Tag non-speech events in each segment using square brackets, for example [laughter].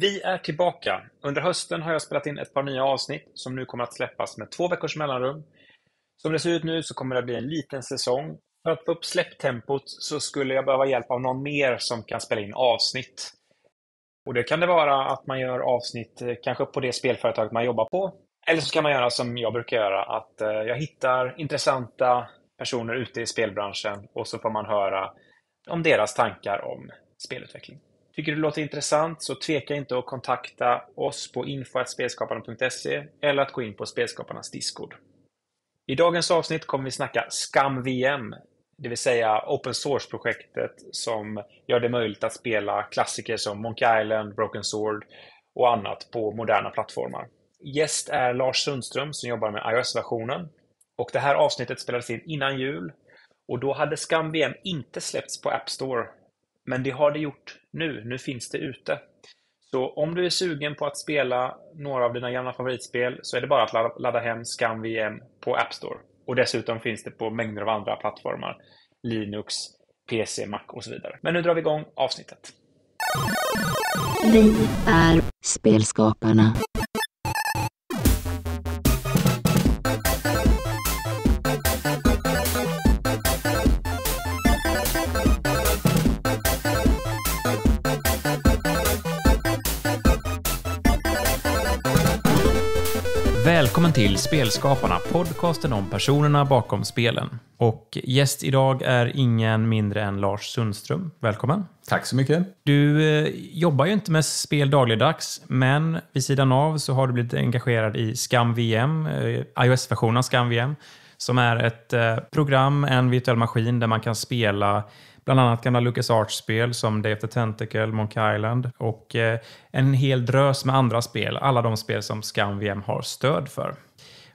Vi är tillbaka! Under hösten har jag spelat in ett par nya avsnitt som nu kommer att släppas med två veckors mellanrum. Som det ser ut nu så kommer det bli en liten säsong. För att få upp släpptempot så skulle jag behöva hjälp av någon mer som kan spela in avsnitt. Och det kan det vara att man gör avsnitt eh, kanske på det spelföretaget man jobbar på. Eller så kan man göra som jag brukar göra, att eh, jag hittar intressanta personer ute i spelbranschen och så får man höra om deras tankar om spelutveckling. Tycker du det låter intressant så tveka inte att kontakta oss på info.spelskaparna.se eller att gå in på Spelskaparnas Discord. I dagens avsnitt kommer vi snacka VM, det vill säga open source-projektet som gör det möjligt att spela klassiker som Monkey Island, Broken Sword och annat på moderna plattformar. Gäst är Lars Sundström som jobbar med iOS-versionen. Och det här avsnittet spelades in innan jul och då hade VM inte släppts på App Store. Men det har det gjort nu, nu finns det ute. Så om du är sugen på att spela några av dina gamla favoritspel så är det bara att ladda hem Scam VM på App Store. Och dessutom finns det på mängder av andra plattformar. Linux, PC, Mac och så vidare. Men nu drar vi igång avsnittet. Vi är Spelskaparna. Välkommen till Spelskaparna, podcasten om personerna bakom spelen. Och gäst idag är ingen mindre än Lars Sundström. Välkommen! Tack så mycket! Du eh, jobbar ju inte med spel dagligdags, men vid sidan av så har du blivit engagerad i VM, eh, iOS-versionen av VM, som är ett eh, program, en virtuell maskin där man kan spela Bland annat gamla Lucas Arch-spel som Day of the Tentacle, Monk Island och eh, en hel drös med andra spel. Alla de spel som ScamVM har stöd för.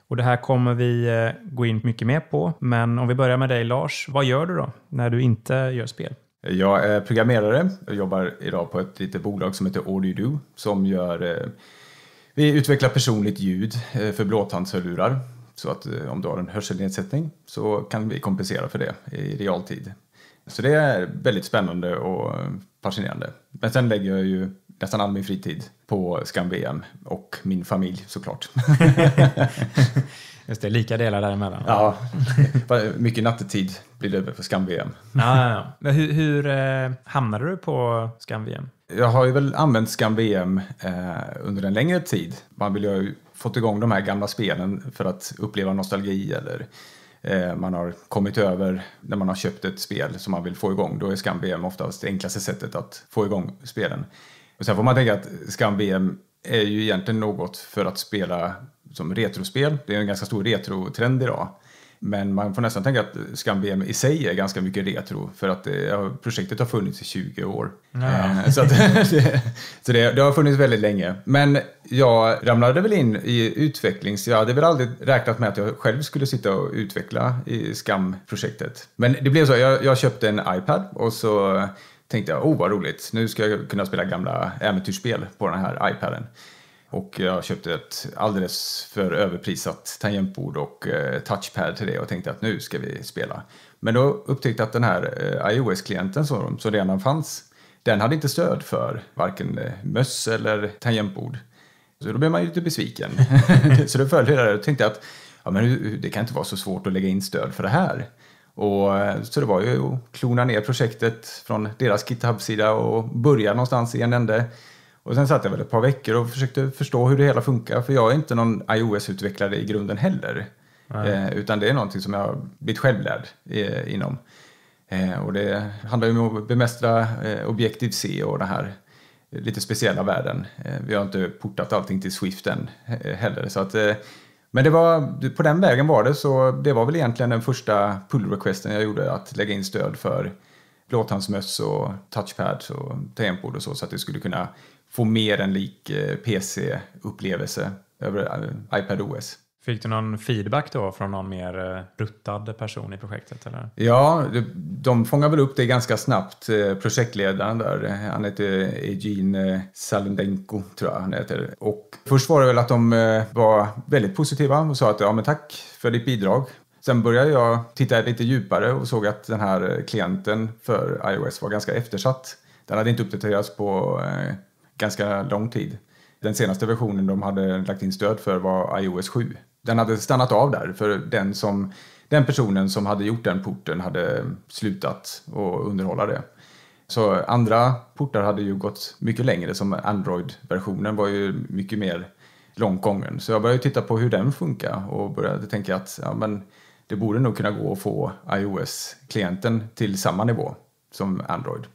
Och det här kommer vi eh, gå in mycket mer på, men om vi börjar med dig Lars, vad gör du då när du inte gör spel? Jag är programmerare och jobbar idag på ett litet bolag som heter AudioDo som gör... Eh, vi utvecklar personligt ljud för blåtandshörlurar så att om du har en hörselnedsättning så kan vi kompensera för det i realtid. Så det är väldigt spännande och fascinerande. Men sen lägger jag ju nästan all min fritid på Skam-VM och min familj såklart. [laughs] Just det, lika delar däremellan. Ja, [laughs] mycket nattetid blir det över för Skam-VM. Ja, ja, Men hur, hur eh, hamnade du på Skam-VM? Jag har ju väl använt Skam-VM eh, under en längre tid. Man vill ju ha fått igång de här gamla spelen för att uppleva nostalgi eller Eh, man har kommit över när man har köpt ett spel som man vill få igång. Då är Scam-VM oftast det enklaste sättet att få igång spelen. Och sen får man tänka att Scam-VM är ju egentligen något för att spela som retrospel. Det är en ganska stor retrotrend idag. Men man får nästan tänka att skam bm i sig är ganska mycket retro för att ja, projektet har funnits i 20 år. Ja. Eh, så, att, [laughs] så det, det, har funnits väldigt länge. Men jag ramlade väl in i utveckling så Jag hade väl aldrig räknat med att jag själv skulle sitta och utveckla i Skam-projektet. Men det blev så. Jag, jag köpte en iPad och så tänkte jag, oh vad roligt, nu ska jag kunna spela gamla äventyrsspel på den här iPaden. Och jag köpte ett alldeles för överprisat tangentbord och eh, touchpad till det och tänkte att nu ska vi spela. Men då upptäckte jag att den här eh, iOS-klienten som, som redan fanns, den hade inte stöd för varken eh, möss eller tangentbord. Så då blev man ju lite besviken. [laughs] så då följde jag det och tänkte att ja, men det kan inte vara så svårt att lägga in stöd för det här. Och, så det var ju att klona ner projektet från deras GitHub-sida och börja någonstans i en ände och sen satt jag väl ett par veckor och försökte förstå hur det hela funkar. För jag är inte någon iOS-utvecklare i grunden heller. Eh, utan det är någonting som jag har blivit självlärd eh, inom. Eh, och det handlar ju om att bemästra eh, Objective-C och den här eh, lite speciella världen. Eh, vi har inte portat allting till Swift än eh, heller. Så att, men det var, på den vägen var det, så det var väl egentligen den första pull-requesten jag gjorde, att lägga in stöd för blåtandsmöss och touchpads och tangentbord och så, så att det skulle kunna få mer än lik eh, PC-upplevelse över eh, iPad OS. Fick du någon feedback då från någon mer eh, ruttad person i projektet? Eller? Ja, de fångar väl upp det ganska snabbt, projektledaren där. Han heter Eugene Salendenko, tror jag han heter. Och först var det väl att de var väldigt positiva och sa att ja, men tack för ditt bidrag. Sen började jag titta lite djupare och såg att den här klienten för iOS var ganska eftersatt. Den hade inte uppdaterats på ganska lång tid. Den senaste versionen de hade lagt in stöd för var iOS 7. Den hade stannat av där för den, som, den personen som hade gjort den porten hade slutat att underhålla det. Så andra portar hade ju gått mycket längre som Android-versionen var ju mycket mer långt gången. Så jag började titta på hur den funkar och började tänka att ja, men det borde nog kunna gå att få iOS-klienten till samma nivå som Android.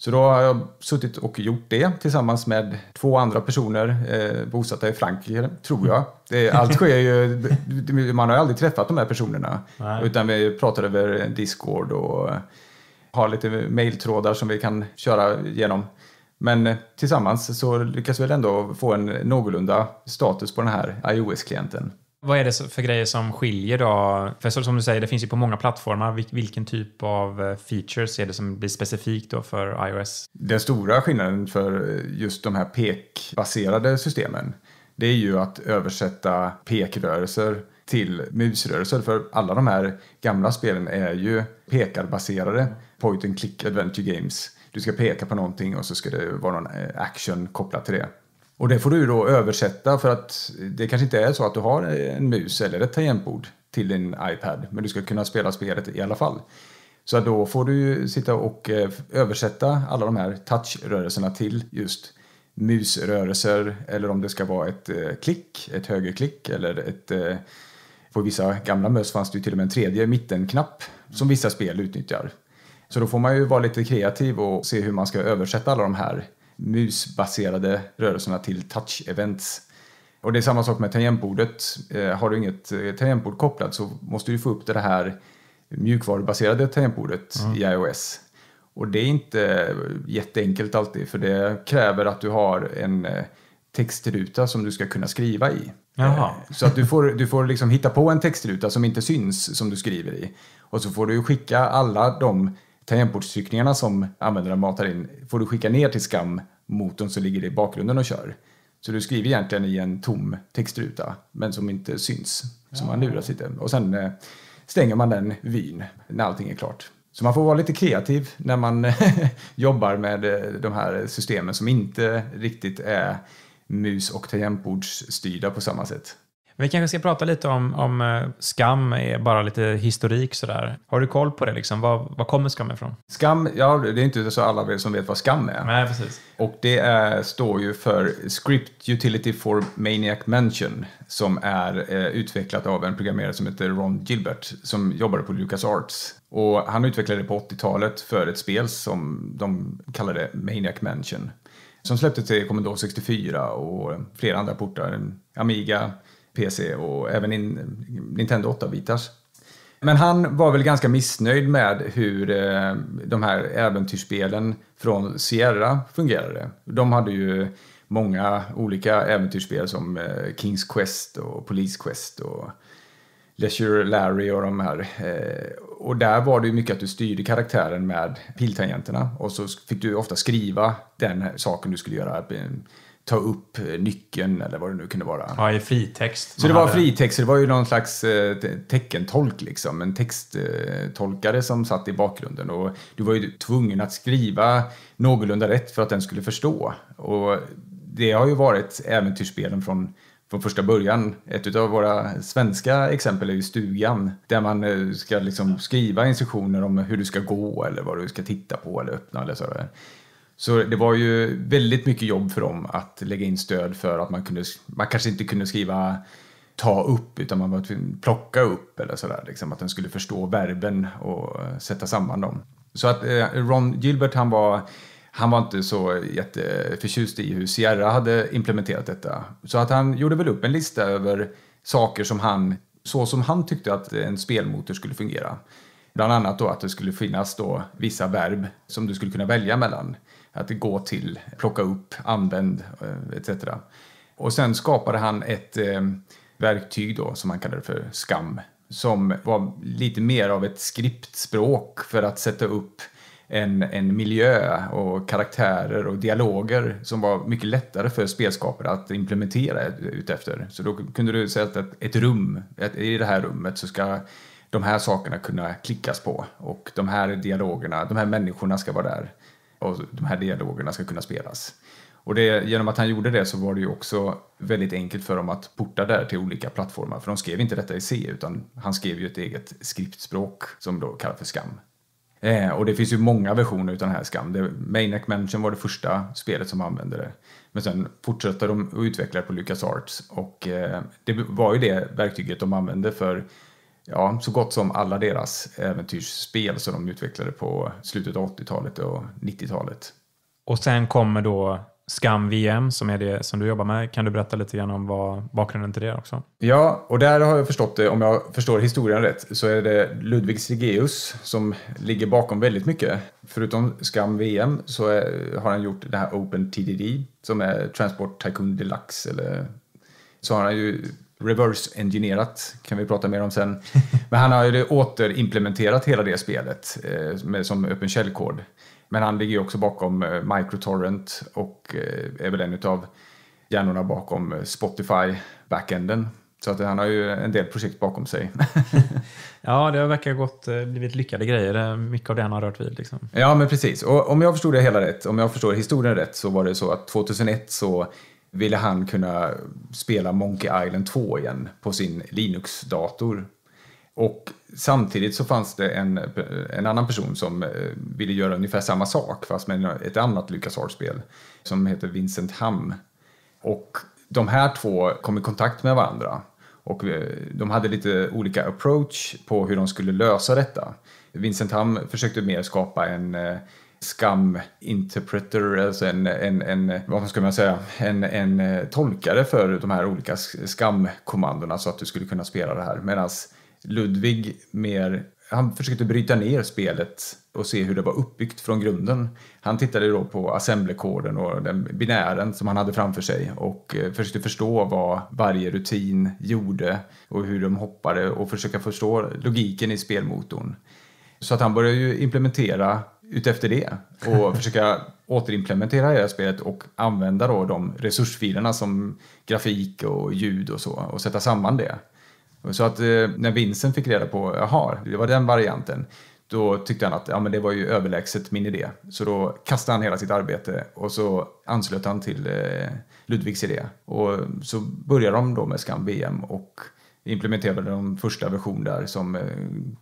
Så då har jag suttit och gjort det tillsammans med två andra personer eh, bosatta i Frankrike, tror jag. Det, allt sker ju, man har ju aldrig träffat de här personerna, Nej. utan vi pratar över Discord och har lite mejltrådar som vi kan köra genom. Men eh, tillsammans så lyckas vi väl ändå få en någorlunda status på den här iOS-klienten. Vad är det för grejer som skiljer då? För som du säger, det finns ju på många plattformar. Vilken typ av eh, features är det som blir specifikt då för iOS? Den stora skillnaden för eh, just de här pekbaserade systemen, det är ju att översätta pekrörelser till musrörelser. För alla de här gamla spelen är ju pekarbaserade, point and click adventure games. Du ska peka på någonting och så ska det vara någon eh, action kopplat till det. Och det får du då översätta för att det kanske inte är så att du har en mus eller ett tangentbord till din iPad, men du ska kunna spela spelet i alla fall. Så då får du sitta och eh, översätta alla de här touchrörelserna till just musrörelser eller om det ska vara ett eh, klick, ett högerklick eller ett eh, på vissa gamla möss fanns det ju till och med en tredje mittenknapp som vissa spel utnyttjar. Så då får man ju vara lite kreativ och se hur man ska översätta alla de här musbaserade rörelserna till touch-events. Och det är samma sak med tangentbordet. Eh, har du inget eh, tangentbord kopplat så måste du få upp det här mjukvarubaserade tangentbordet mm. i iOS. Och det är inte jätteenkelt alltid för det kräver att du har en eh, textruta som du ska kunna skriva i. Jaha. Så att du får, du får liksom hitta på en textruta som inte syns som du skriver i. Och så får du skicka alla de tangentbordstryckningarna som användaren matar in får du skicka ner till SCAM-motorn som ligger i bakgrunden och kör. Så du skriver egentligen i en tom textruta, men som inte syns. Ja. Så man luras lite. Och sen eh, stänger man den vyn när allting är klart. Så man får vara lite kreativ när man [laughs] jobbar med eh, de här systemen som inte riktigt är mus och tangentbordsstyrda på samma sätt. Vi kanske ska prata lite om, om eh, skam, bara lite historik sådär. Har du koll på det? Liksom? Var, var kommer skam ifrån? Skam, ja, det är inte så alla som vet vad skam är. Nej, precis. Och det är, står ju för Script Utility for Maniac Mansion som är eh, utvecklat av en programmerare som heter Ron Gilbert som jobbade på Lucas Arts. Och han utvecklade det på 80-talet för ett spel som de kallade Maniac Mansion som släpptes till Commodore 64 och flera andra portar. Amiga, PC och även in, Nintendo 8-bitars. Men han var väl ganska missnöjd med hur eh, de här äventyrsspelen från Sierra fungerade. De hade ju många olika äventyrsspel som eh, Kings Quest och Police Quest och Leisure Larry och de här. Eh, och där var det ju mycket att du styrde karaktären med piltangenterna och så fick du ofta skriva den saken du skulle göra ta upp eh, nyckeln eller vad det nu kunde vara. Ja, i fritext. Så det var fritext, så det var ju någon slags eh, teckentolk liksom, en texttolkare eh, som satt i bakgrunden och du var ju tvungen att skriva någorlunda rätt för att den skulle förstå. Och det har ju varit äventyrsspelen från från första början. Ett av våra svenska exempel är ju stugan där man ska liksom skriva instruktioner om hur du ska gå eller vad du ska titta på eller öppna eller så. Så det var ju väldigt mycket jobb för dem att lägga in stöd för att man kunde, man kanske inte kunde skriva ta upp utan man var tvungen att plocka upp eller sådär, liksom, att den skulle förstå verben och eh, sätta samman dem. Så att eh, Ron Gilbert han var, han var inte så jätteförtjust i hur Sierra hade implementerat detta. Så att han gjorde väl upp en lista över saker som han, så som han tyckte att en spelmotor skulle fungera. Bland annat då att det skulle finnas då vissa verb som du skulle kunna välja mellan. Att gå till, plocka upp, använd eh, etc. Och sen skapade han ett eh, verktyg då som han kallade för SCAM som var lite mer av ett skriptspråk för att sätta upp en, en miljö och karaktärer och dialoger som var mycket lättare för spelskapare att implementera utefter. Så då kunde du sätta ett, ett rum, ett, i det här rummet så ska de här sakerna kunna klickas på och de här dialogerna, de här människorna ska vara där och de här dialogerna ska kunna spelas. Och det, genom att han gjorde det så var det ju också väldigt enkelt för dem att porta där till olika plattformar, för de skrev inte detta i C, utan han skrev ju ett eget skriptspråk som då kallas för skam. Eh, och det finns ju många versioner av den här skam. Maniac Mansion var det första spelet som använde det. Men sen fortsatte de att utveckla det på LucasArts och eh, det var ju det verktyget de använde för ja, så gott som alla deras äventyrsspel som de utvecklade på slutet av 80-talet och 90-talet. Och sen kommer då Skam VM som är det som du jobbar med. Kan du berätta lite grann om vad bakgrunden till det också? Ja, och där har jag förstått det, om jag förstår historien rätt, så är det Ludvig Sigeus som ligger bakom väldigt mycket. Förutom Skam VM så är, har han gjort det här Open TDD som är Transport Tycoon Deluxe eller så har han ju reverse-engineerat, kan vi prata mer om sen. [laughs] Men han har ju återimplementerat hela det spelet eh, med, som öppen källkod. Men han ligger ju också bakom eh, Microtorrent och eh, är väl en av hjärnorna bakom Spotify-backenden. Så att han har ju en del projekt bakom sig. [laughs] ja, det har verkar gått, blivit lyckade grejer, mycket av det han har rört vid. Liksom. Ja, men precis. Och om jag förstod det hela rätt, om jag förstår historien rätt, så var det så att 2001 så ville han kunna spela Monkey Island 2 igen på sin Linux-dator. Och samtidigt så fanns det en, en annan person som eh, ville göra ungefär samma sak fast med ett annat Lucas spel som heter Vincent Ham. Och de här två kom i kontakt med varandra och eh, de hade lite olika approach på hur de skulle lösa detta. Vincent Ham försökte mer skapa en eh, skaminterpreter, alltså en, en, en, vad ska man säga, en, en eh, tolkare för de här olika skamkommandona så att du skulle kunna spela det här. Medan Ludvig mer, han försökte bryta ner spelet och se hur det var uppbyggt från grunden. Han tittade då på assemblerkoden och den binären som han hade framför sig och eh, försökte förstå vad varje rutin gjorde och hur de hoppade och försöka förstå logiken i spelmotorn. Så att han började ju implementera utefter det och [laughs] försöka återimplementera det här spelet och använda då de resursfilerna som grafik och ljud och så och sätta samman det. Så att eh, när Vincent fick reda på, jaha, det var den varianten, då tyckte han att ja, men det var ju överlägset min idé. Så då kastade han hela sitt arbete och så anslöt han till eh, Ludvigs idé. Och så började de då med Scam VM och implementerade de första version där som eh,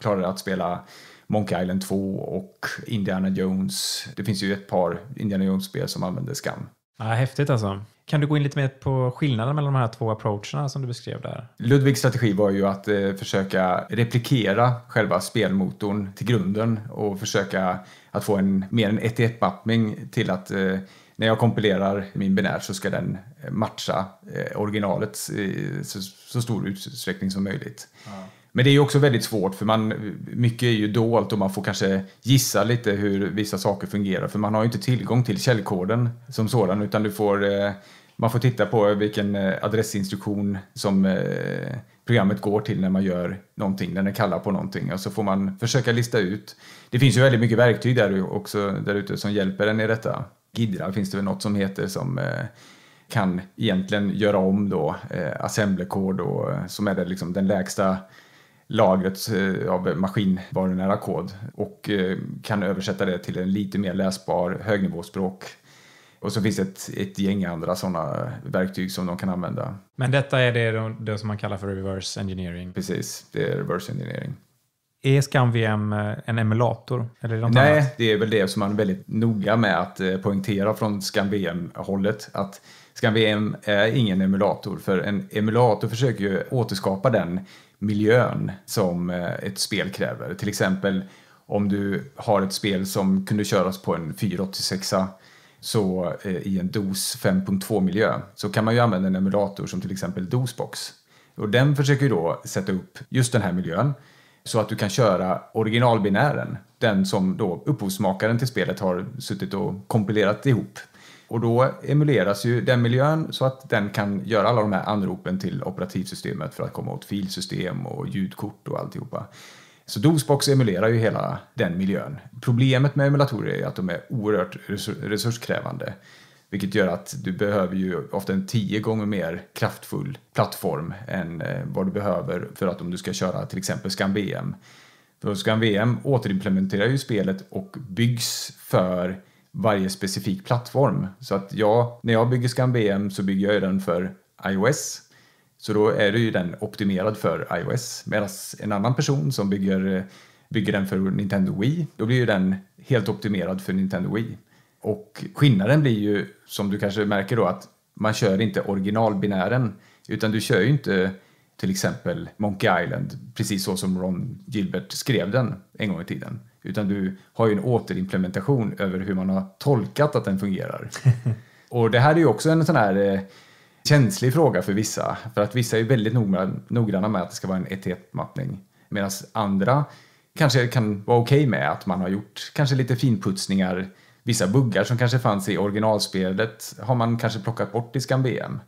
klarade att spela Monkey Island 2 och Indiana Jones. Det finns ju ett par Indiana Jones-spel som använder skam. Ja, häftigt alltså. Kan du gå in lite mer på skillnaden mellan de här två approacherna som du beskrev där? Ludvigs strategi var ju att eh, försöka replikera själva spelmotorn till grunden och försöka att få en mer än 1 1 mappning till att eh, när jag kompilerar min binär så ska den eh, matcha eh, originalet i eh, så, stor utsträckning som möjligt. Ja. Men det är ju också väldigt svårt för man, mycket är ju dolt och man får kanske gissa lite hur vissa saker fungerar för man har ju inte tillgång till källkoden som sådan utan du får, eh, man får titta på vilken eh, adressinstruktion som eh, programmet går till när man gör någonting, när den kallar på någonting och så får man försöka lista ut. Det finns ju väldigt mycket verktyg där också där ute som hjälper en i detta. Gidra finns det väl något som heter som kan egentligen göra om då assemblerkod och, som är det liksom den lägsta lagret eh, av maskinvarunära kod och eh, kan översätta det till en lite mer läsbar högnivåspråk. Och så finns det ett, ett gäng andra sådana verktyg som de kan använda. Men detta är det, det som man kallar för reverse engineering? Precis, det är reverse engineering. Är ScamVM eh, en emulator? Eller det Nej, annat? det är väl det som man är väldigt noga med att poängtera från ScamVM-hållet. Att ScamVM är ingen emulator, för en emulator försöker ju återskapa den miljön som eh, ett spel kräver. Till exempel om du har ett spel som kunde köras på en 486 så eh, i en DOS 5.2 miljö så kan man ju använda en emulator som till exempel DOSBox. Och den försöker ju då sätta upp just den här miljön så att du kan köra originalbinären, den som då upphovsmakaren till spelet har suttit och kompilerat ihop och då emuleras ju den miljön så att den kan göra alla de här anropen till operativsystemet för att komma åt filsystem och ljudkort och alltihopa. Så DOSBox emulerar ju hela den miljön. Problemet med emulatorer är att de är oerhört resurskrävande. Vilket gör att du behöver ju ofta en tio gånger mer kraftfull plattform än eh, vad du behöver för att om du ska köra till exempel ScanVM. För ScanVM återimplementerar ju spelet och byggs för varje specifik plattform. Så att jag, när jag bygger ScanBM så bygger jag den för iOS. Så då är det ju den optimerad för iOS. Medan en annan person som bygger, bygger den för Nintendo Wii, då blir ju den helt optimerad för Nintendo Wii. Och skillnaden blir ju, som du kanske märker då, att man kör inte originalbinären, utan du kör ju inte till exempel Monkey Island, precis så som Ron Gilbert skrev den en gång i tiden. Utan du har ju en återimplementation över hur man har tolkat att den fungerar. [laughs] och det här är ju också en sån här eh, känslig fråga för vissa. För att vissa är väldigt noggranna med att det ska vara en 1 1 etikmappning. Medan andra kanske kan vara okej okay med att man har gjort kanske lite finputsningar. Vissa buggar som kanske fanns i originalspelet har man kanske plockat bort i SkamBM.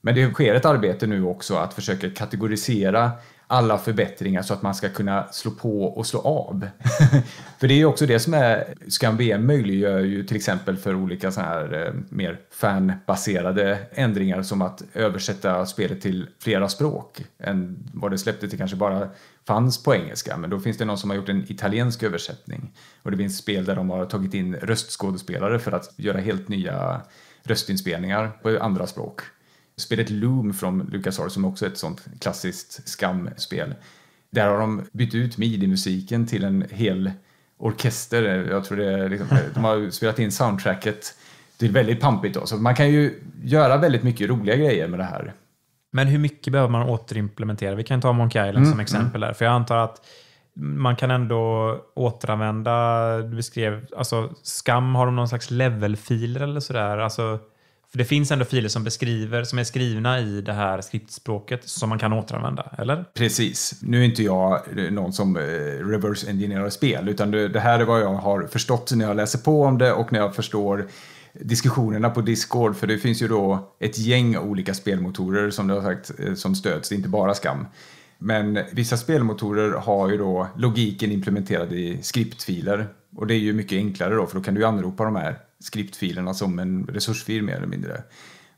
Men det sker ett arbete nu också att försöka kategorisera alla förbättringar så att man ska kunna slå på och slå av. [laughs] för det är ju också det som är, Scan VM möjliggör ju till exempel för olika så här eh, mer fanbaserade ändringar som att översätta spelet till flera språk än vad det släppte till kanske bara fanns på engelska, men då finns det någon som har gjort en italiensk översättning. Och det finns spel där de har tagit in röstskådespelare för att göra helt nya röstinspelningar på andra språk spelet Loom från LucasArts som också är ett sånt klassiskt skamspel. Där har de bytt ut midi-musiken till en hel orkester. Jag tror det är liksom, [laughs] de har spelat in soundtracket. Det är väldigt pampigt då, så man kan ju göra väldigt mycket roliga grejer med det här. Men hur mycket behöver man återimplementera? Vi kan ta Monkey Island mm, som exempel mm. där, för jag antar att man kan ändå återanvända, du beskrev, alltså skam, har de någon slags levelfiler eller sådär? Alltså, för det finns ändå filer som beskriver, som är skrivna i det här skriptspråket som man kan återanvända, eller? Precis. Nu är inte jag eh, någon som eh, reverse engineerar spel, utan det här är vad jag har förstått när jag läser på om det och när jag förstår diskussionerna på Discord, för det finns ju då ett gäng olika spelmotorer som du har sagt eh, som stöds, det är inte bara skam. Men vissa spelmotorer har ju då logiken implementerad i skriptfiler och det är ju mycket enklare då för då kan du ju anropa de här skriptfilerna som en resursfil mer eller mindre.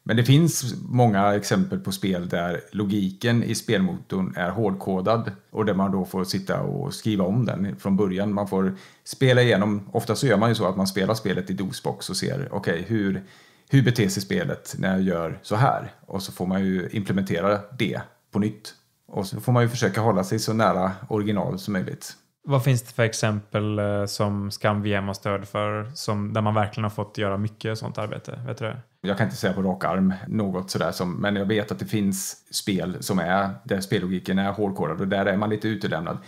Men det finns många exempel på spel där logiken i spelmotorn är hårdkodad och där man då får sitta och skriva om den från början. Man får spela igenom, ofta så gör man ju så att man spelar spelet i DOSBox och ser okej okay, hur, hur beter sig spelet när jag gör så här? Och så får man ju implementera det på nytt. Och så får man ju försöka hålla sig så nära original som möjligt. Vad finns det för exempel eh, som Skam-VM har stöd för, som, där man verkligen har fått göra mycket sånt arbete? Vet du det? Jag kan inte säga på rak arm något sådär, som, men jag vet att det finns spel som är, där spellogiken är hårdkodad och där är man lite utelämnad.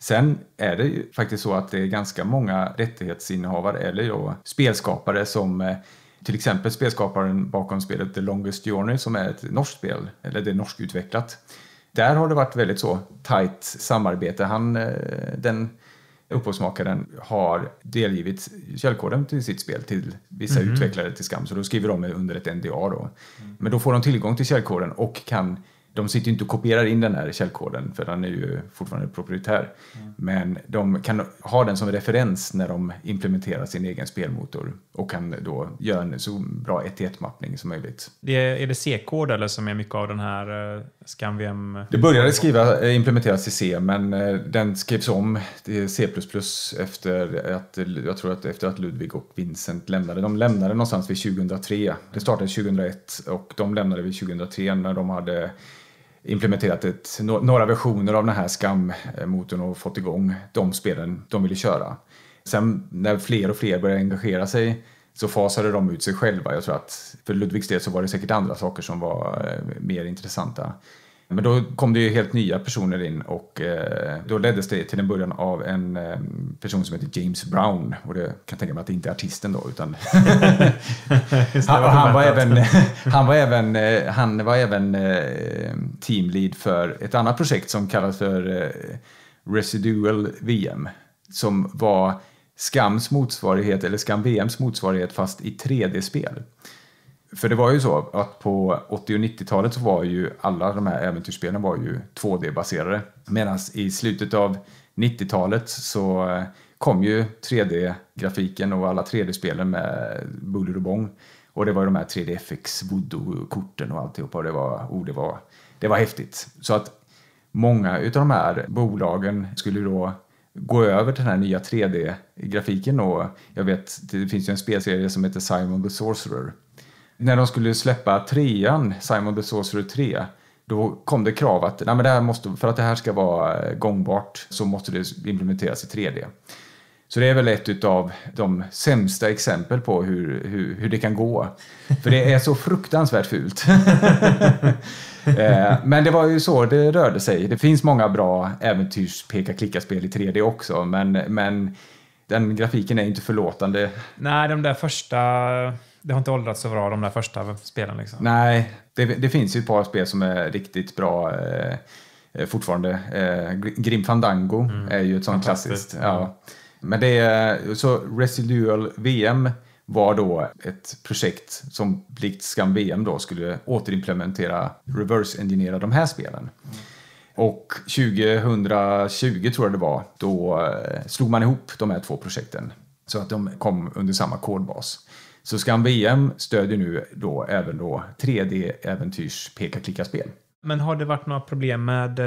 Sen är det ju faktiskt så att det är ganska många rättighetsinnehavare eller då spelskapare som eh, till exempel spelskaparen bakom spelet The Longest Journey som är ett norskt spel, eller det är norskutvecklat där har det varit väldigt så tajt samarbete. Han, eh, den upphovsmakaren har delgivit källkoden till sitt spel till vissa mm. utvecklare till Skam, så då skriver de under ett NDA. Då. Mm. Men då får de tillgång till källkoden och kan de sitter ju inte och kopierar in den här källkoden för den är ju fortfarande proprietär. Mm. Men de kan ha den som referens när de implementerar sin egen spelmotor och kan då göra en så bra 1-1 mappning som möjligt. Det är, det C-kod eller som är mycket av den här eh, Scanvium? Det började skriva, eh, implementeras i C men eh, den skrevs om till C++ efter att, jag tror att efter att Ludvig och Vincent lämnade. De lämnade någonstans vid 2003. Det startade 2001 och de lämnade vid 2003 när de hade implementerat ett, några versioner av den här skammotorn och fått igång de spelen de ville köra. Sen när fler och fler började engagera sig så fasade de ut sig själva. Jag tror att för Ludvigs del så var det säkert andra saker som var eh, mer intressanta. Men då kom det ju helt nya personer in och eh, då leddes det till en början av en eh, person som heter James Brown. Och det kan jag tänka mig att det inte är artisten då, utan [laughs] [laughs] han, var även, eh, han, var även, han var även teamlead för ett annat projekt som kallas för Residual VM, som var Skams motsvarighet, eller Skam VMs motsvarighet, fast i 3D-spel. För det var ju så att på 80 och 90-talet så var ju alla de här äventyrsspelen var ju 2D-baserade. Medan i slutet av 90-talet så eh, kom ju 3D-grafiken och alla 3D-spelen med buller och bång. Och det var ju de här 3DFX, voodoo-korten och alltihopa. Och det var, oh, det, var, det var häftigt. Så att många av de här bolagen skulle då gå över till den här nya 3D-grafiken. Och jag vet, det finns ju en spelserie som heter Simon the Sorcerer när de skulle släppa trean, Simon the Sorcerer 3, då kom det krav att Nej, men det här måste, för att det här ska vara eh, gångbart så måste det implementeras i 3D. Så det är väl ett av de sämsta exempel på hur, hur, hur det kan gå. För det är så fruktansvärt fult. [laughs] Eh, men det var ju så det rörde sig. Det finns många bra äventyrs peka-klicka-spel i 3D också, men, men den grafiken är inte förlåtande. Nej, de där första det har inte åldrats så bra de där första spelen. Liksom. Nej, det, det, finns ju ett par spel som är riktigt bra eh, fortfarande. Eh, Grim Fandango mm. är ju ett sånt klassiskt. Ja. Men det är, så Residual VM var då ett projekt som likt Skam VM då skulle återimplementera reverse-engineera de här spelen. Mm. Och 2020 tror jag det var, då eh, slog man ihop de här två projekten så att de kom under samma kodbas. Så Skam VM stödjer nu då även då 3D-äventyrs peka-klicka-spel. Men har det varit några problem med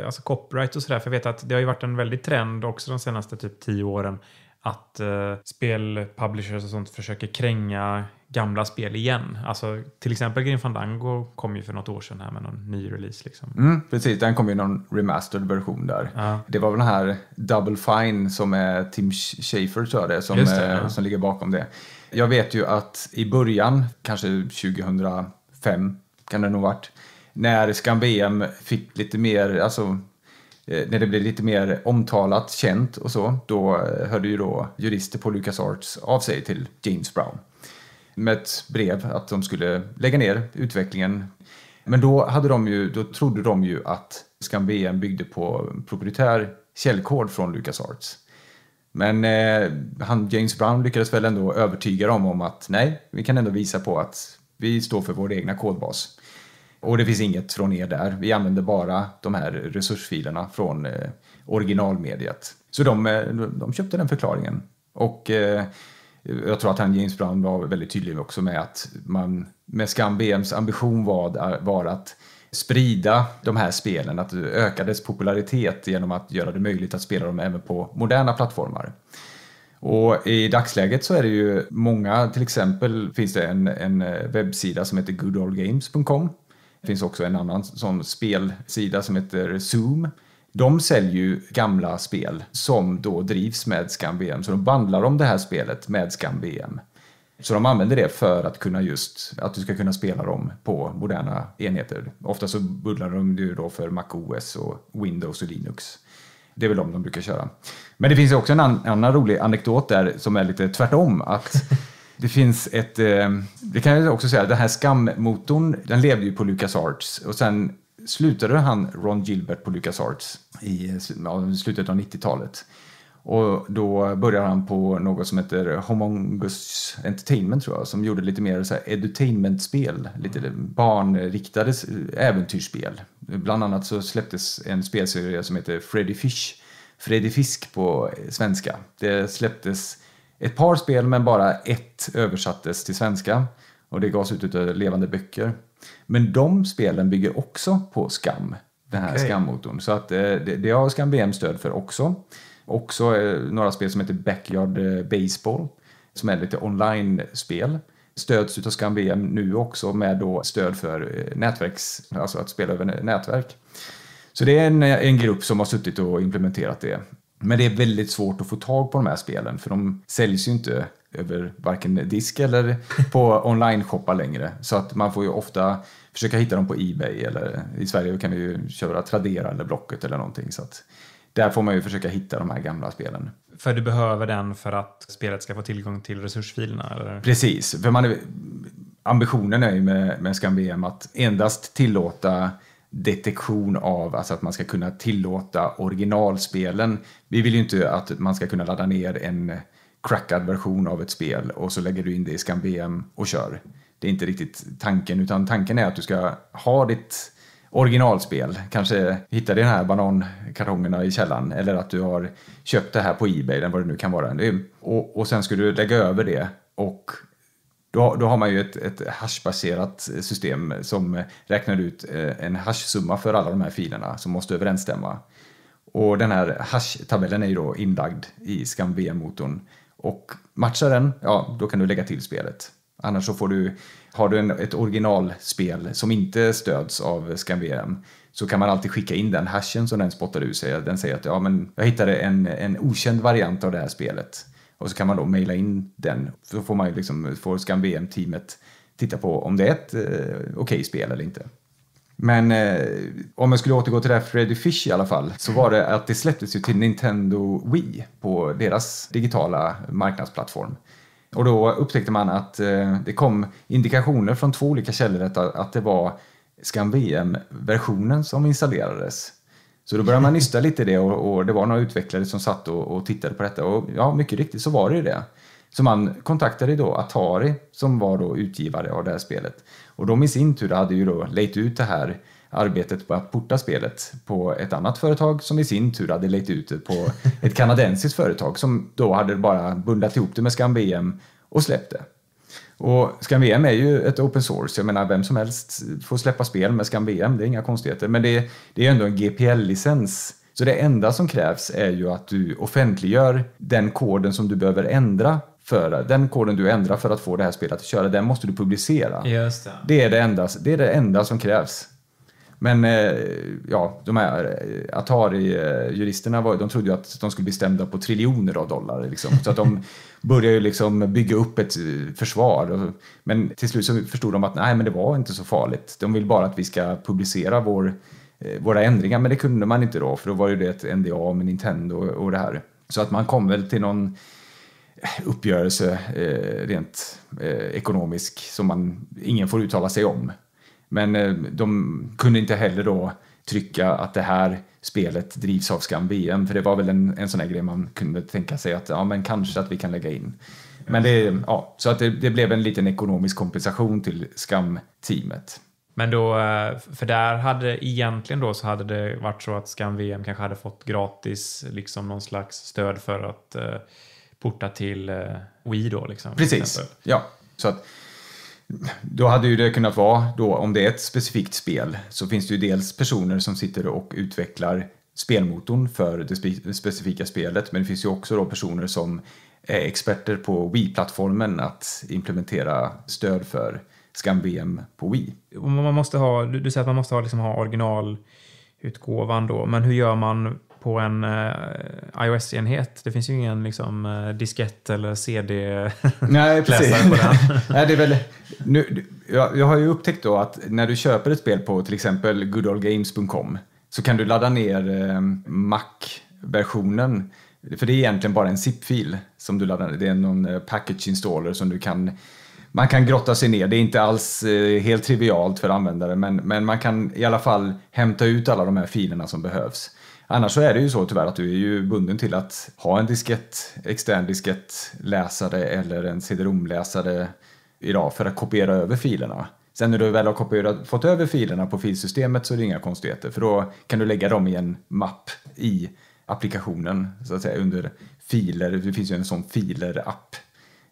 eh, alltså copyright och sådär? För jag vet att det har ju varit en väldig trend också de senaste typ tio åren att eh, spelpublishers och sånt försöker kränga gamla spel igen. Alltså till exempel Grim Fandango kom ju för något år sedan här med någon ny release. Liksom. Mm, precis, den kom ju någon remastered version där. Ja. Det var väl den här Double Fine som är Tim Schafer tror jag det, som, det, eh, ja. som ligger bakom det. Jag vet ju att i början, kanske 2005 kan det nog varit, när Scan-VM fick lite mer, alltså eh, när det blev lite mer omtalat, känt och så, då eh, hörde ju då jurister på Lucas Arts av sig till James Brown med ett brev att de skulle lägga ner utvecklingen. Men då, hade de ju, då trodde de ju att Scan-VM byggde på proprietär källkod från Lucas Arts. Men eh, han, James Brown lyckades väl ändå övertyga dem om att nej, vi kan ändå visa på att vi står för vår egna kodbas. Och det finns inget från er där. Vi använder bara de här resursfilerna från eh, originalmediet. Så de, eh, de köpte den förklaringen. Och eh, jag tror att han James Brown var väldigt tydlig också med att man med Skam BMs ambition var, var att sprida de här spelen, att öka dess popularitet genom att göra det möjligt att spela dem även på moderna plattformar. Och I dagsläget så är det ju många, till exempel finns det en, en eh, webbsida som heter goodoldgames.com. Det finns också en annan sån spelsida som heter Zoom. De säljer ju gamla spel som då drivs med ScamBM, så de bandlar om det här spelet med ScamBM. Så de använder det för att kunna just, att du ska kunna spela dem på moderna enheter. Ofta så bullar de ju då för Mac OS och Windows och Linux. Det är väl de de brukar köra. Men det finns också en annan rolig anekdot där som är lite tvärtom. Att [laughs] det finns ett, det eh, kan jag också säga, den här skammotorn, den levde ju på Lucas Arts och sen slutade han Ron Gilbert på Lucas Arts i slutet av 90-talet. Och då började han på något som heter Homongus Entertainment tror jag, som gjorde lite mer så här edutainment-spel, lite mm. barnriktade äventyrsspel. Bland annat så släpptes en spelserie som heter Freddy Fish, Freddy Fisk på svenska. Det släpptes ett par spel men bara ett översattes till svenska och det gavs ut av Levande böcker. Men de spelen bygger också på Skam, den här okay. Skam-motorn. Så att eh, det, det har Skam BM stöd för också. Också eh, några spel som heter Backyard eh, Baseball som är lite online-spel. Stöds utav scan nu också med då stöd för eh, nätverks, alltså att spela över nätverk. Så det är en, en grupp som har suttit och implementerat det. Men det är väldigt svårt att få tag på de här spelen för de säljs ju inte över varken disk eller [laughs] på online-shoppar längre. Så att man får ju ofta försöka hitta dem på Ebay eller i Sverige kan vi ju köra Tradera eller Blocket eller någonting. Så att där får man ju försöka hitta de här gamla spelen. För du behöver den för att spelet ska få tillgång till resursfilerna? Eller? Precis, för man är, ambitionen är ju med, med Scam att endast tillåta detektion av, alltså att man ska kunna tillåta originalspelen. Vi vill ju inte att man ska kunna ladda ner en crackad version av ett spel och så lägger du in det i Scam och kör. Det är inte riktigt tanken, utan tanken är att du ska ha ditt originalspel. Kanske hittade den här banankartongerna i källaren eller att du har köpt det här på Ebay eller vad det nu kan vara. Och, och sen skulle du lägga över det och då, då har man ju ett, ett hashbaserat system som räknar ut eh, en hashsumma för alla de här filerna som måste överensstämma. Och den här hash-tabellen är ju då inlagd i ScamVM-motorn och matchar den, ja, då kan du lägga till spelet. Annars så får du, har du en, ett originalspel som inte stöds av ScanVM så kan man alltid skicka in den hashen som den spottar ur sig. Den säger att ja, men jag hittade en, en okänd variant av det här spelet. Och så kan man då mejla in den. Så får man liksom, får scam teamet titta på om det är ett eh, okej okay spel eller inte. Men eh, om jag skulle återgå till det här Freddy Fish i alla fall, så var det att det släpptes ju till Nintendo Wii på deras digitala marknadsplattform. Och då upptäckte man att eh, det kom indikationer från två olika källor att det var ScanVM-versionen som installerades. Så då började man nysta [laughs] lite i det och, och, det var några utvecklare som satt och, och, tittade på detta och ja, mycket riktigt så var det ju det. Så man kontaktade då Atari som var då utgivare av det här spelet och de i sin tur hade ju då lejt ut det här arbetet på att porta spelet på ett annat företag som i sin tur hade lejt ut det på ett kanadensiskt företag som då hade bara bundat ihop det med SkamVM och släppt det. Och SkamVM är ju ett open source, jag menar vem som helst får släppa spel med SkamVM, det är inga konstigheter. Men det, det är ändå en GPL-licens så det enda som krävs är ju att du offentliggör den koden som du behöver ändra för den koden du ändrar för att få det här spelet att köra, den måste du publicera. Just det. Det, är det, enda, det är det enda som krävs. Men eh, ja, de här eh, Atari-juristerna de trodde ju att de skulle bli stämda på triljoner av dollar. Liksom. Så att de [laughs] började ju liksom bygga upp ett eh, försvar. Men till slut så förstod de att nej, men det var inte så farligt. De vill bara att vi ska publicera vår, våra ändringar, men det kunde man inte då, för då var ju det ett NDA med Nintendo och det här. Så att man kom väl till någon uppgörelse eh, rent eh, ekonomisk som man, ingen får uttala sig om. Men eh, de kunde inte heller då trycka att det här spelet drivs av Skam VM, för det var väl en, en sån här grej man kunde tänka sig att ja, men kanske att vi kan lägga in. Men det, ja, så att det, det blev en liten ekonomisk kompensation till scam teamet Men då, eh, för där hade egentligen då så hade det varit så att scam VM kanske hade fått gratis liksom någon slags stöd för att eh, porta till Wii då liksom. Precis, ja. Så att då hade ju det kunnat vara då, om det är ett specifikt spel, så finns det ju dels personer som sitter och utvecklar spelmotorn för det specifika spelet, men det finns ju också då personer som är experter på Wii-plattformen att implementera stöd för scam på Wii. Man måste ha, du, du säger att man måste ha, liksom, ha originalutgåvan då, men hur gör man på en uh, iOS-enhet. Det finns ju ingen liksom, uh, diskett eller CD-läsare [laughs] på den. [laughs] Nej, det är väl, nu, jag, jag, har ju upptäckt då att när du köper ett spel på till exempel goodoldgames.com så kan du ladda ner uh, Mac-versionen. För det är egentligen bara en zip-fil som du laddar ner. Det är någon package installer som du kan man kan grotta sig ner. Det är inte alls helt trivialt för användare men, men man kan i alla fall hämta ut alla de här filerna som behövs. Annars så är det ju så tyvärr att du är ju bunden till att ha en diskett, extern diskettläsare eller en cd-romläsare idag för att kopiera över filerna. Sen när du väl har kopierat, fått över filerna på filsystemet så är det inga konstigheter för då kan du lägga dem i en mapp i applikationen så att säga under filer. Det finns ju en sån filer-app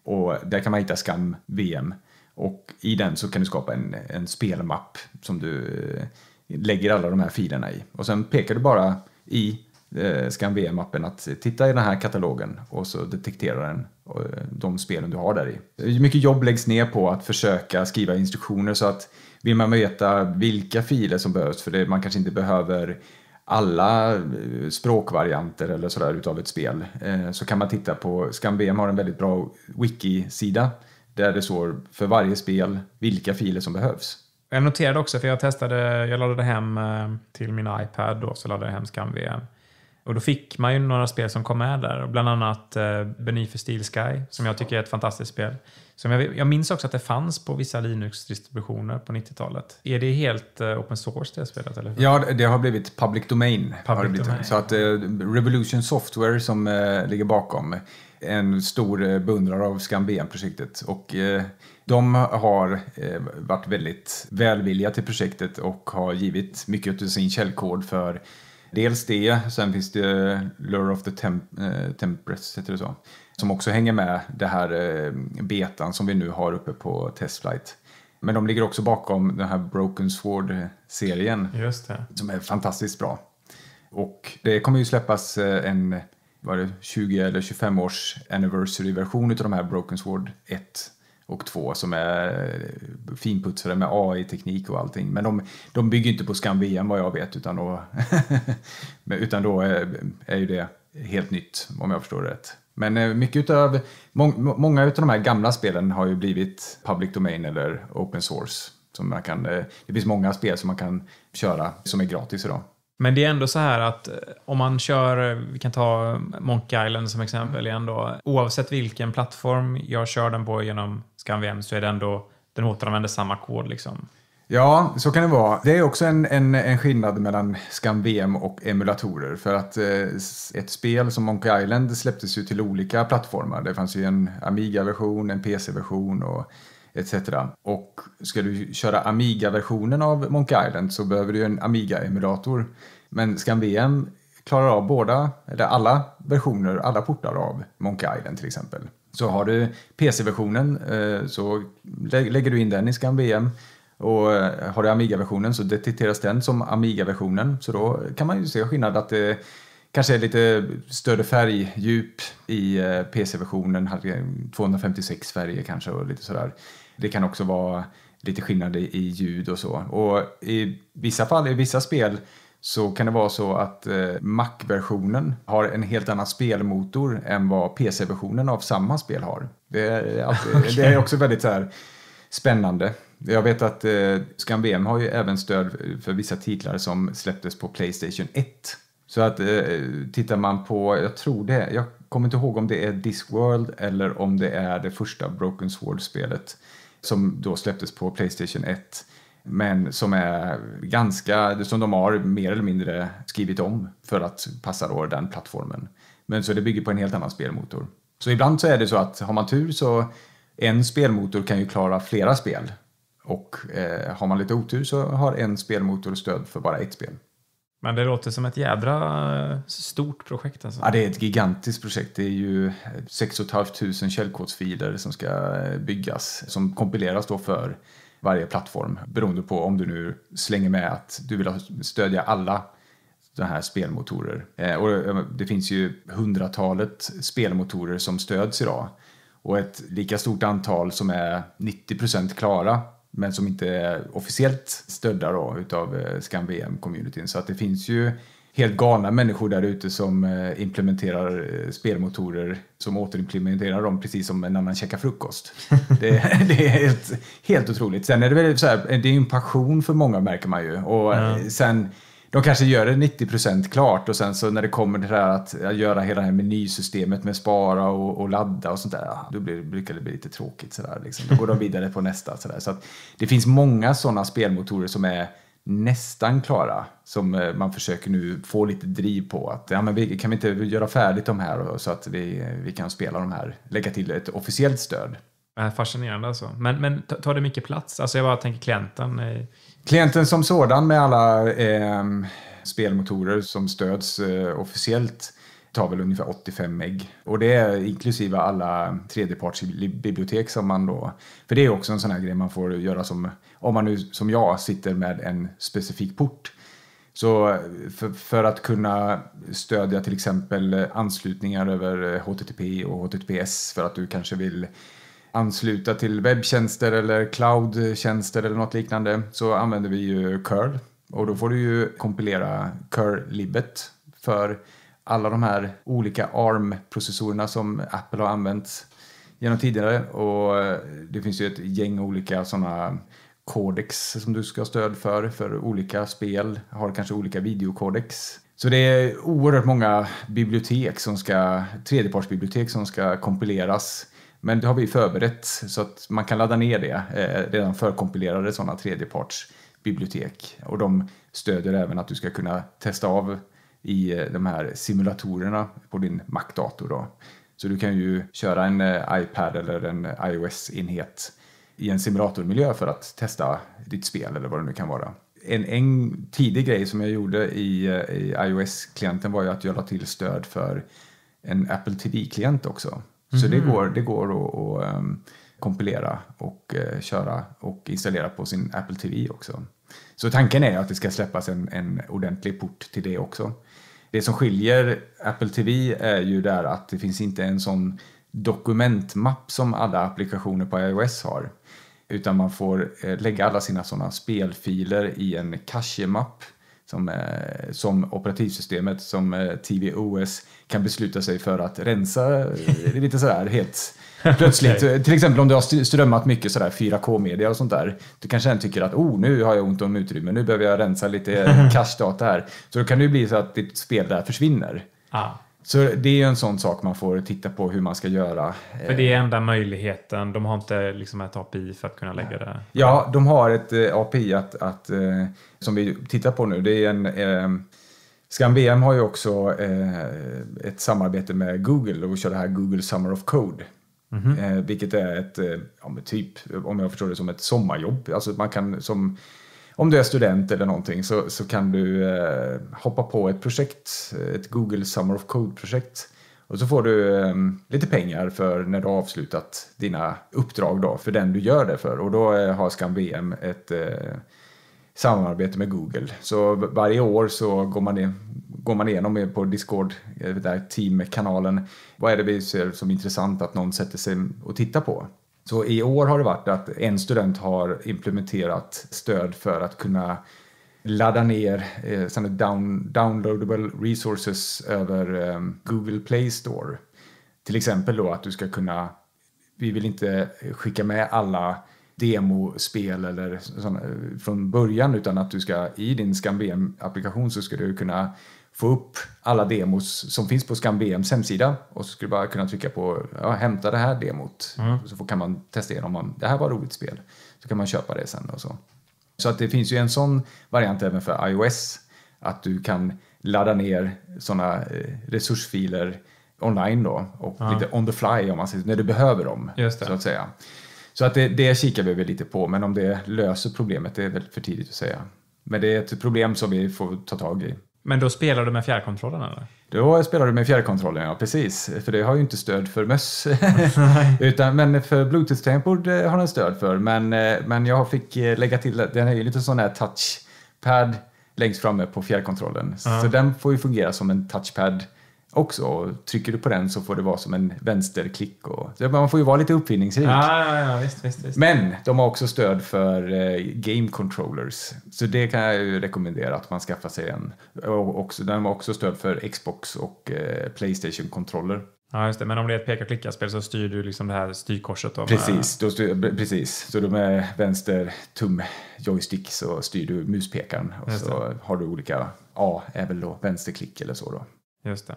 och där kan man hitta skam VM och i den så kan du skapa en, en spelmapp som du eh, lägger alla de här filerna i och sen pekar du bara i eh, Scan-VM-appen att titta i den här katalogen och så detekterar den eh, de spelen du har där i. Mycket jobb läggs ner på att försöka skriva instruktioner så att vill man veta vilka filer som behövs för det, man kanske inte behöver alla eh, språkvarianter eller sådär utav ett spel eh, så kan man titta på, SkamBM har en väldigt bra wiki-sida där det står för varje spel vilka filer som behövs. Jag noterade också, för jag testade, jag laddade hem eh, till min iPad då, så laddade jag hem Scan-VM. Och då fick man ju några spel som kom med där, bland annat eh, Beny för Steel Sky, som jag tycker är ett fantastiskt spel. Som jag, jag, minns också att det fanns på vissa Linux-distributioner på 90-talet. Är det helt uh, open source det spelet? Eller Ja, det har blivit public domain. Public domain. Så att uh, Revolution Software som uh, ligger bakom en stor beundrare av SkamBen-projektet. Och eh, de har eh, varit väldigt välvilliga till projektet och har givit mycket av sin källkod för dels det, sen finns det Lure of the Temp eh, Tempress, heter det så? som också hänger med det här eh, betan som vi nu har uppe på Testflight. Men de ligger också bakom den här Broken Sword-serien. Som är fantastiskt bra. Och det kommer ju släppas eh, en var det 20 eller 25 års anniversary-version av de här Broken Sword 1 och 2 som är eh, finputsade med AI-teknik och allting. Men de, de bygger inte på Scam-VM vad jag vet utan då, [laughs] utan då är, är ju det helt nytt om jag förstår det rätt. Men eh, mycket utav, må, många av de här gamla spelen har ju blivit public domain eller open source. Som man kan, eh, det finns många spel som man kan köra som är gratis idag. Men det är ändå så här att eh, om man kör, vi kan ta Monkey Island som exempel igen då. Oavsett vilken plattform jag kör den på genom ScanVM så är det ändå, den återanvänder samma kod liksom. Ja, så kan det vara. Det är också en, en, en skillnad mellan Scam-VM och emulatorer. För att eh, ett spel som Monkey Island släpptes ju till olika plattformar. Det fanns ju en Amiga-version, en PC-version och etc. Och ska du köra Amiga-versionen av Monkey Island så behöver du ju en Amiga-emulator. Men Scam-VM klarar av båda, eller alla versioner, alla portar av Monkey Island till exempel. Så har du PC-versionen eh, så lägger du in den i Scam-VM. Och eh, har du Amiga-versionen så detekteras den som Amiga-versionen. Så då kan man ju se skillnad att det kanske är lite större färgdjup i eh, PC-versionen. 256 färger kanske och lite sådär. Det kan också vara lite skillnad i ljud och så. Och i vissa fall, i vissa spel så kan det vara så att eh, Mac-versionen har en helt annan spelmotor än vad PC-versionen av samma spel har. Det är, alltid, [laughs] okay. det är också väldigt så här, spännande. Jag vet att eh, Scan-VM har ju även stöd för vissa titlar som släpptes på Playstation 1. Så att eh, tittar man på, jag tror det, jag kommer inte ihåg om det är Discworld eller om det är det första Broken Sword-spelet som då släpptes på Playstation 1. Men som är ganska, som de har mer eller mindre skrivit om för att passa då den plattformen. Men så det bygger på en helt annan spelmotor. Så ibland så är det så att har man tur så en spelmotor kan ju klara flera spel. Och eh, har man lite otur så har en spelmotor stöd för bara ett spel. Men det låter som ett jädra eh, stort projekt. Alltså. Ja, det är ett gigantiskt projekt. Det är ju 6 eh, 500 källkodsfiler som ska eh, byggas, som kompileras då för varje plattform beroende på om du nu slänger med att du vill stödja alla sådana här spelmotorer. Och det finns ju hundratalet spelmotorer som stöds idag och ett lika stort antal som är 90 procent klara men som inte är officiellt stödda då utav eh, Scam-VM-communityn. Så att det finns ju helt galna människor där ute som eh, implementerar eh, spelmotorer som återimplementerar dem precis som när man käkar frukost. [laughs] det, det, är helt, helt otroligt. Sen är det väl så här, det är en passion för många märker man ju. Och ja. sen de kanske gör det 90 klart och sen så när det kommer till det här att göra hela det här menysystemet med spara och, och ladda och sånt där, då blir, brukar det bli lite tråkigt sådär. Liksom. Då går de vidare på nästa. Sådär. Så det finns många sådana spelmotorer som är nästan klara som eh, man försöker nu få lite driv på. Att, ja, men vi, kan vi inte göra färdigt de här så att vi, vi kan spela de här, lägga till ett officiellt stöd. Fascinerande alltså. Men, men tar det mycket plats? Alltså jag bara tänker klienten. Eh, Klienten som sådan med alla eh, spelmotorer som stöds eh, officiellt tar väl ungefär 85 meg. Och det är inklusive alla tredjepartsbibliotek som man då... För det är också en sån här grej man får göra som... Om man nu som jag sitter med en specifik port. Så eh, för, för att kunna stödja till exempel eh, anslutningar över HTTP eh, och HTTPS för att du kanske vill ansluta till webbtjänster eller cloudtjänster eller något liknande så använder vi ju curl. Och då får du ju kompilera curl-libbet för alla de här olika ARM-processorerna som Apple har använt genom tidigare. Och det finns ju ett gäng olika sådana codex som du ska ha stöd för, för olika spel, har kanske olika videocodex. Så det är oerhört många bibliotek som ska, tredjepartsbibliotek som ska kompileras men det har vi förberett så att man kan ladda ner det, eh, redan förkompilerade sådana tredjepartsbibliotek. Och de stödjer även att du ska kunna testa av i eh, de här simulatorerna på din Mac-dator. Så du kan ju köra en eh, iPad eller en iOS-enhet i en simulatormiljö för att testa ditt spel eller vad det nu kan vara. En, en tidig grej som jag gjorde i, eh, i iOS-klienten var ju att jag la till stöd för en Apple TV-klient också. Mm. Så det mm. går, det går att, att ehm, kompilera och eh, köra och installera på sin Apple TV också. Så tanken är att det ska släppas en, en ordentlig port till det också. Det som skiljer Apple TV är ju där att det finns inte en sån dokumentmapp som alla applikationer på iOS har. Utan man får eh, lägga alla sina sådana spelfiler i en cache-mapp som, eh, som operativsystemet, som eh, TVOS, kan besluta sig för att rensa eh, lite sådär helt [laughs] plötsligt. okay. Till exempel om du har strömmat mycket sådär 4K-media och sånt där. Du kanske den tycker att oh, nu har jag ont om utrymme, nu behöver jag rensa lite [laughs] cache-data här. Så då kan det ju bli så att ditt spel där försvinner. Ah. Så det är en sån sak man får titta på hur man ska göra. För det är enda möjligheten. De har inte liksom ett API för att kunna lägga det? Ja, de har ett eh, API att, att eh, som vi tittar på nu. Det är en, eh, har ju också eh, ett samarbete med Google och kör det här Google Summer of Code. Mm -hmm. vilket är ett, ja, typ, om jag förstår det som ett sommarjobb. Alltså man kan som om du är student eller någonting så, så kan du eh, hoppa på ett projekt, ett Google Summer of Code-projekt. Och så får du eh, lite pengar för när du har avslutat dina uppdrag då, för den du gör det för. Och då eh, har Skam VM ett eh, samarbete med Google. Så varje år så går man, in, går man igenom på Discord, eh, där teamkanalen, vad är det vi ser som intressant att någon sätter sig och tittar på? Så i år har det varit att en student har implementerat stöd för att kunna ladda ner eh, down, downloadable resources över eh, Google Play Store. Till exempel då att du ska kunna, vi vill inte skicka med alla demospel eller sådana, från början utan att du ska i din Scambem-applikation så ska du kunna få upp alla demos som finns på Skam BMs hemsida och så skulle bara kunna trycka på ja, hämta det här demot. Mm. Så kan man testa igenom om det här var roligt spel. Så kan man köpa det sen och så. Så att det finns ju en sån variant även för iOS. Att du kan ladda ner sådana eh, resursfiler online då och ja. lite on the fly om man säger, när du behöver dem. Så att säga. Så att det, det kikar vi väl lite på, men om det löser problemet det är väl för tidigt att säga. Men det är ett problem som vi får ta tag i. Men då spelar du med fjärrkontrollen eller? Då spelar du med fjärrkontrollen, ja precis. För det har ju inte stöd för möss. [laughs] Utan, men för bluetooth-tangentbord har den stöd för. Men, eh, men jag fick eh, lägga till, den är ju lite sån här touchpad längst framme på fjärrkontrollen. Uh -huh. Så den får ju fungera som en touchpad också. Och trycker du på den så får det vara som en vänsterklick. Och, man får ju vara lite uppfinningsrik. Ja, ja, ja, visst, visst, visst. Men de har också stöd för eh, game controllers. Så det kan jag ju rekommendera att man skaffar sig en. Och också, den har också stöd för Xbox och eh, playstation kontroller Ja, just det. Men om det är ett peka-klicka-spel så styr du liksom det här styrkorset? Om, precis, då styr, precis. Så du med vänster tum-joystick så styr du muspekaren och så har du olika A, ja, är väl då vänsterklick eller så då. Just det.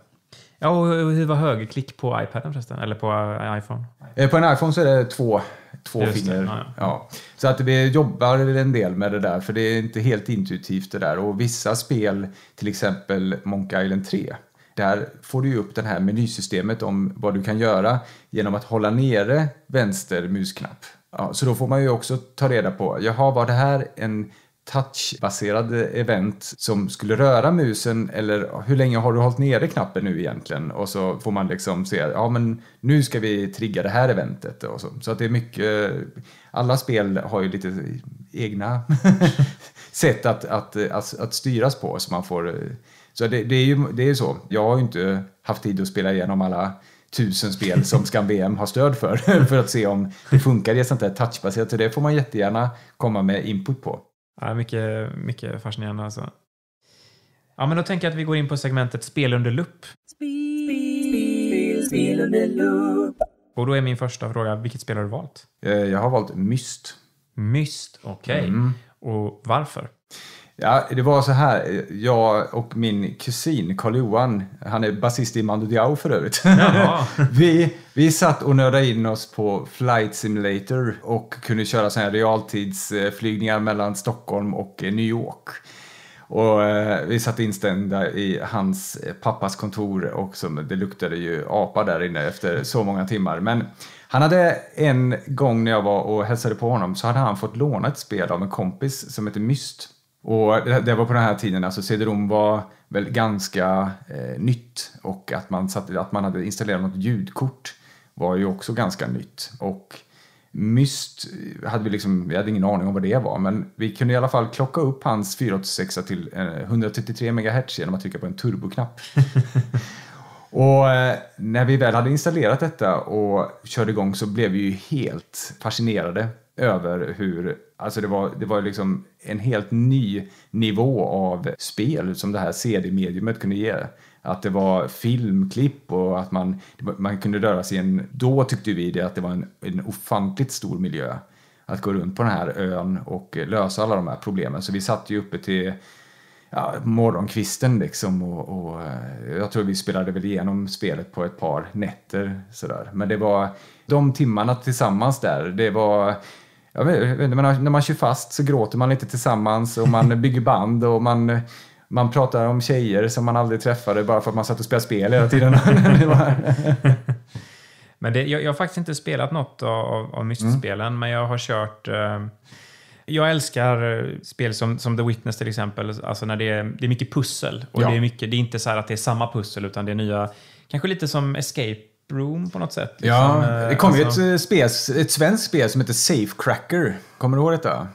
Ja, och hur var högerklick på iPaden förresten? Eller på eh, iPhone? Eh, på en iPhone så är det två, två fingrar. Ja, Så att vi jobbar en del med det där, för det är inte helt intuitivt det där. Och vissa spel, till exempel Monkey Island 3, där får du ju upp det här menysystemet om vad du kan göra genom att hålla nere vänster musknapp. Ja, så då får man ju också ta reda på, jaha, var det här en touchbaserade event som skulle röra musen eller hur länge har du hållit nere knappen nu egentligen? Och så får man liksom se, ja men nu ska vi trigga det här eventet. Och så så att det är mycket, alla spel har ju lite egna [laughs] sätt att, att, att, att styras på så man får, så det, det är ju det är så. Jag har ju inte haft tid att spela igenom alla tusen spel som Scan VM har stöd för, [laughs] för att se om det funkar i ett sånt här touchbaserat. Så det får man jättegärna komma med input på. Ja, mycket, mycket fascinerande alltså. Ja, men då tänker jag att vi går in på segmentet spel under lupp. Spel, spel, spel under lupp. Och då är min första fråga, vilket spel har du valt? Eh, jag har valt Myst. Myst, okej. Okay. Mm. Och varför? Ja, det var så här. Jag och min kusin Karl-Johan, han är basist i Mando Diao för övrigt. [laughs] vi, vi satt och nördade in oss på Flight Simulator och kunde köra såna här realtidsflygningar mellan Stockholm och New York. Och eh, vi satt instängda i hans pappas kontor och det luktade ju apa där inne efter så många timmar. Men han hade en gång när jag var och hälsade på honom så hade han fått låna ett spel av en kompis som heter Myst. Och det, var på den här tiden, alltså cd-rom var väl ganska eh, nytt och att man, satt, att man hade installerat något ljudkort var ju också ganska nytt. Och Myst eh, hade vi liksom, vi hade ingen aning om vad det var, men vi kunde i alla fall klocka upp hans 486 till 133 eh, MHz genom att trycka på en turboknapp. [laughs] och eh, när vi väl hade installerat detta och körde igång så blev vi ju helt fascinerade över hur Alltså det var, det var liksom en helt ny nivå av spel som det här CD-mediumet kunde ge. Att det var filmklipp och att man, man kunde röra sig i en... Då tyckte vi det att det var en, en ofantligt stor miljö. Att gå runt på den här ön och lösa alla de här problemen. Så vi satt ju uppe till ja, morgonkvisten liksom och, och, eh, jag tror vi spelade väl igenom spelet på ett par nätter sådär. Men det var de timmarna tillsammans där, det var jag vet, när man kör fast så gråter man lite tillsammans och man [laughs] bygger band och man, man pratar om tjejer som man aldrig träffade bara för att man satt och spelade spel hela tiden. [laughs] men det, jag, jag, har faktiskt inte spelat något av, av Myst-spelen, mm. men jag har kört eh, jag älskar spel som, som The Witness till exempel, alltså när det är, det är mycket pussel. Och ja. det, är mycket, det är inte så att det är samma pussel utan det är nya, kanske lite som Escape Room på något sätt. Liksom. Ja, det eh, kom alltså... ju ett, spel, ett svenskt spel som heter Safe Cracker. Kommer du ihåg detta?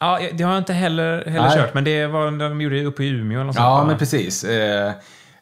Ja, det har jag inte heller, heller kört, men det var de gjorde uppe i Umeå eller något Ja, sånt, men precis. Eh,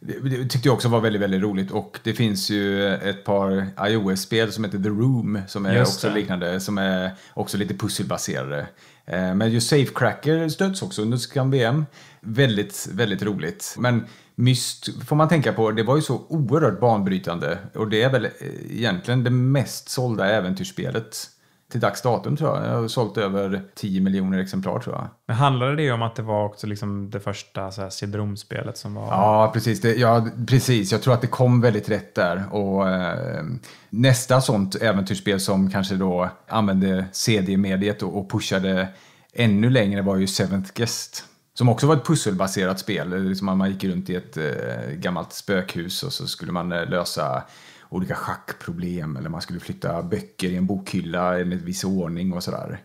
det tyckte jag också var väldigt, väldigt roligt. Och det finns ju ett par iOS-spel som heter The Room som är också liknande, som är också lite pusselbaserade. Eh, men just Safe Cracker stöds också under Scam-VM. Väldigt, väldigt roligt. Men Myst får man tänka på, det var ju så oerhört banbrytande och det är väl eh, egentligen det mest sålda äventyrsspelet till dags datum tror jag. Jag har sålt över 10 miljoner exemplar tror jag. Men handlade det om att det var också liksom det första så här spelet som var? Ja precis. Det, ja, precis. Jag tror att det kom väldigt rätt där. Och, eh, nästa sånt äventyrsspel som kanske då använde CD-mediet och, och pushade ännu längre var ju Seventh Guest. Som också var ett pusselbaserat spel. Liksom man gick runt i ett eh, gammalt spökhus och så skulle man eh, lösa olika schackproblem eller man skulle flytta böcker i en bokhylla i en viss ordning och sådär.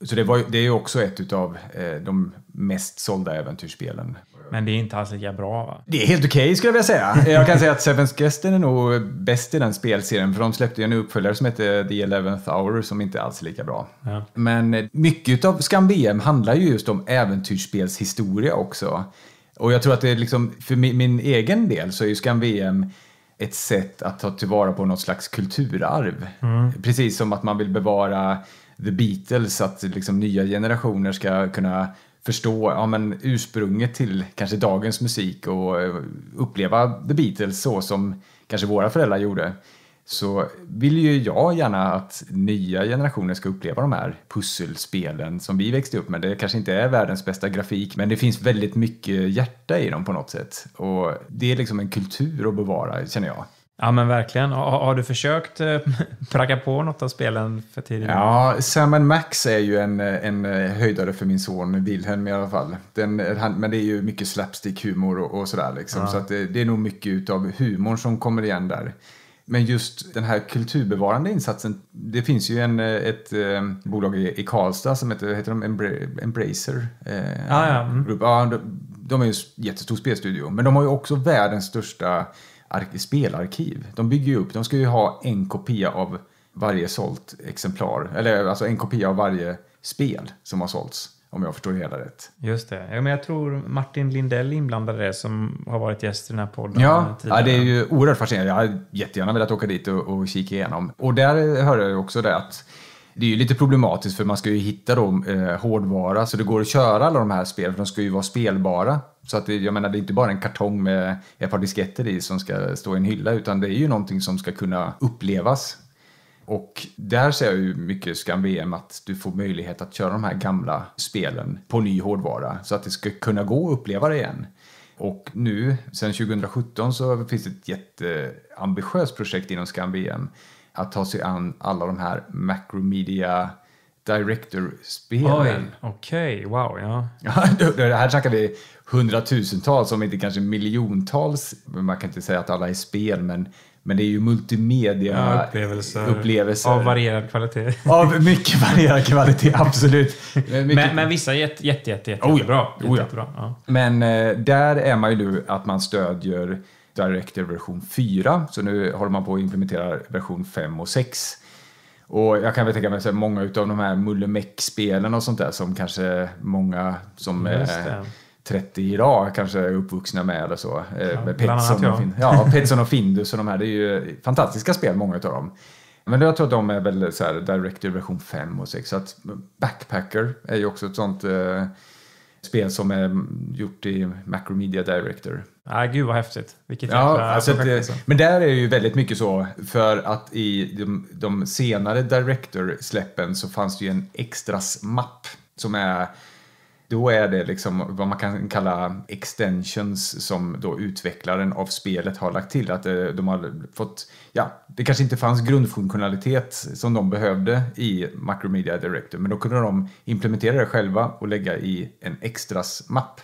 Så det, var, det är ju också ett av eh, de mest sålda äventyrsspelen. Men det är inte alls lika bra va? Det är helt okej okay, skulle jag vilja säga. Jag kan säga att Seven's Guesten är nog bäst i den spelserien för de släppte ju en uppföljare som hette The Eleventh Hour som inte alls är lika bra. Ja. Men mycket av Scam vm handlar ju just om äventyrsspelshistoria också. Och jag tror att det är liksom, för min, min egen del så är ju Scam vm ett sätt att ta tillvara på något slags kulturarv. Mm. Precis som att man vill bevara The Beatles, att liksom nya generationer ska kunna förstå ja, men, ursprunget till kanske dagens musik och eh, uppleva The Beatles så som kanske våra föräldrar gjorde så vill ju jag gärna att nya generationer ska uppleva de här pusselspelen som vi växte upp med. Det kanske inte är världens bästa grafik, men det finns väldigt mycket hjärta i dem på något sätt. Och det är liksom en kultur att bevara, känner jag. Ja men verkligen. Har, har du försökt eh, [laughs] pracka på något av spelen för tidigt? Ja, Sam Max är ju en, en eh, höjdare för min son Wilhelm i alla fall. Den, han, men det är ju mycket slapstick-humor och, och, sådär liksom. Ja. Så att det, det, är nog mycket av humorn som kommer igen där. Men just den här kulturbevarande insatsen, det finns ju en, eh, ett, ett bolag i, i Karlstad som heter, heter de Embra Embracer. Eh, ah, ja. Mm. ja de, de är ju en jättestor spelstudio, men de har ju också världens största spelarkiv. De bygger ju upp, de ska ju ha en kopia av varje sålt exemplar, eller alltså en kopia av varje spel som har sålts. Om jag förstår det hela rätt. Just det. Ja, men jag tror Martin Lindell inblandade det som har varit gäst i den här podden. Ja, tidigare. ja det är ju oerhört fascinerande. Jag hade jättegärna velat åka dit och, och kika igenom. Och där hörde jag också det att det är ju lite problematiskt för man ska ju hitta då, eh, hårdvara så det går att köra alla de här spelen för de ska ju vara spelbara. Så att det, jag menar, det är inte bara en kartong med ett par disketter i som ska stå i en hylla utan det är ju någonting som ska kunna upplevas. Och där ser jag ju mycket Skam VM att du får möjlighet att köra de här gamla spelen på ny hårdvara så att det ska kunna gå att uppleva det igen. Och nu, sen 2017, så finns det ett jätteambitiöst projekt inom Skam VM att ta sig an alla de här Macromedia Director-spelen. Okej, okay, wow, ja. [laughs] här snackar vi hundratusentals, om inte kanske miljontals. Man kan inte säga att alla är spel, men, men det är ju multimedia-upplevelser. Ja, upplevelser. Av varierad kvalitet. [laughs] Av mycket varierad kvalitet, absolut. Men, men, vissa är jätte, jätte, jätte, jättebra. Oh ja. Jätte, oh ja. Jättebra. Ja. Men eh, där är man ju nu att man stödjer Director version 4, så nu håller man på att implementera version 5 och 6. Och jag kan väl tänka mig att många av de här mullemäck-spelen och sånt där som kanske många som är 30 idag kanske är uppvuxna med eller så. Eh, ja, med Petson, och fin- ja, Petson och Findus och de här, det är ju fantastiska spel många av dem. Men jag tror att de är väl så här Director version 5 och 6. Så att Backpacker är ju också ett sånt eh, spel som är gjort i Macromedia Director. Ah, gud vad häftigt. Vilket ja, alltså projekt, alltså. Men där är det ju väldigt mycket så för att i de, de senare Director-släppen så fanns det ju en extras mapp som är då är det liksom vad man kan kalla extensions som då utvecklaren av spelet har lagt till. Att eh, de har fått, ja, det kanske inte fanns grundfunktionalitet som de behövde i Macromedia Director, men då kunde de implementera det själva och lägga i en extras mapp.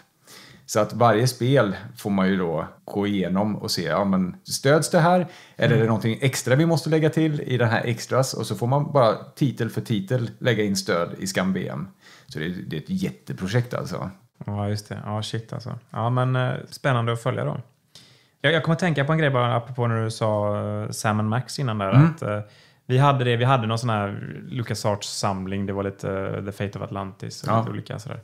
Så att varje spel får man ju då gå igenom och se, ja men stöds det här? Eller mm. är det mm. någonting extra vi måste lägga till i den här extras? Och så får man bara titel för titel lägga in stöd i SkamBM. Så det, det är ett jätteprojekt alltså. Ja, just det. Ja, shit alltså. Ja, men eh, spännande att följa då. Jag, jag kommer att tänka på en grej bara apropå när du sa eh, Sam Max innan där. Mm. Att, eh, vi hade det, vi hade någon sån här Lucas Arts samling. Det var lite uh, The Fate of Atlantis och ja. lite olika sådär.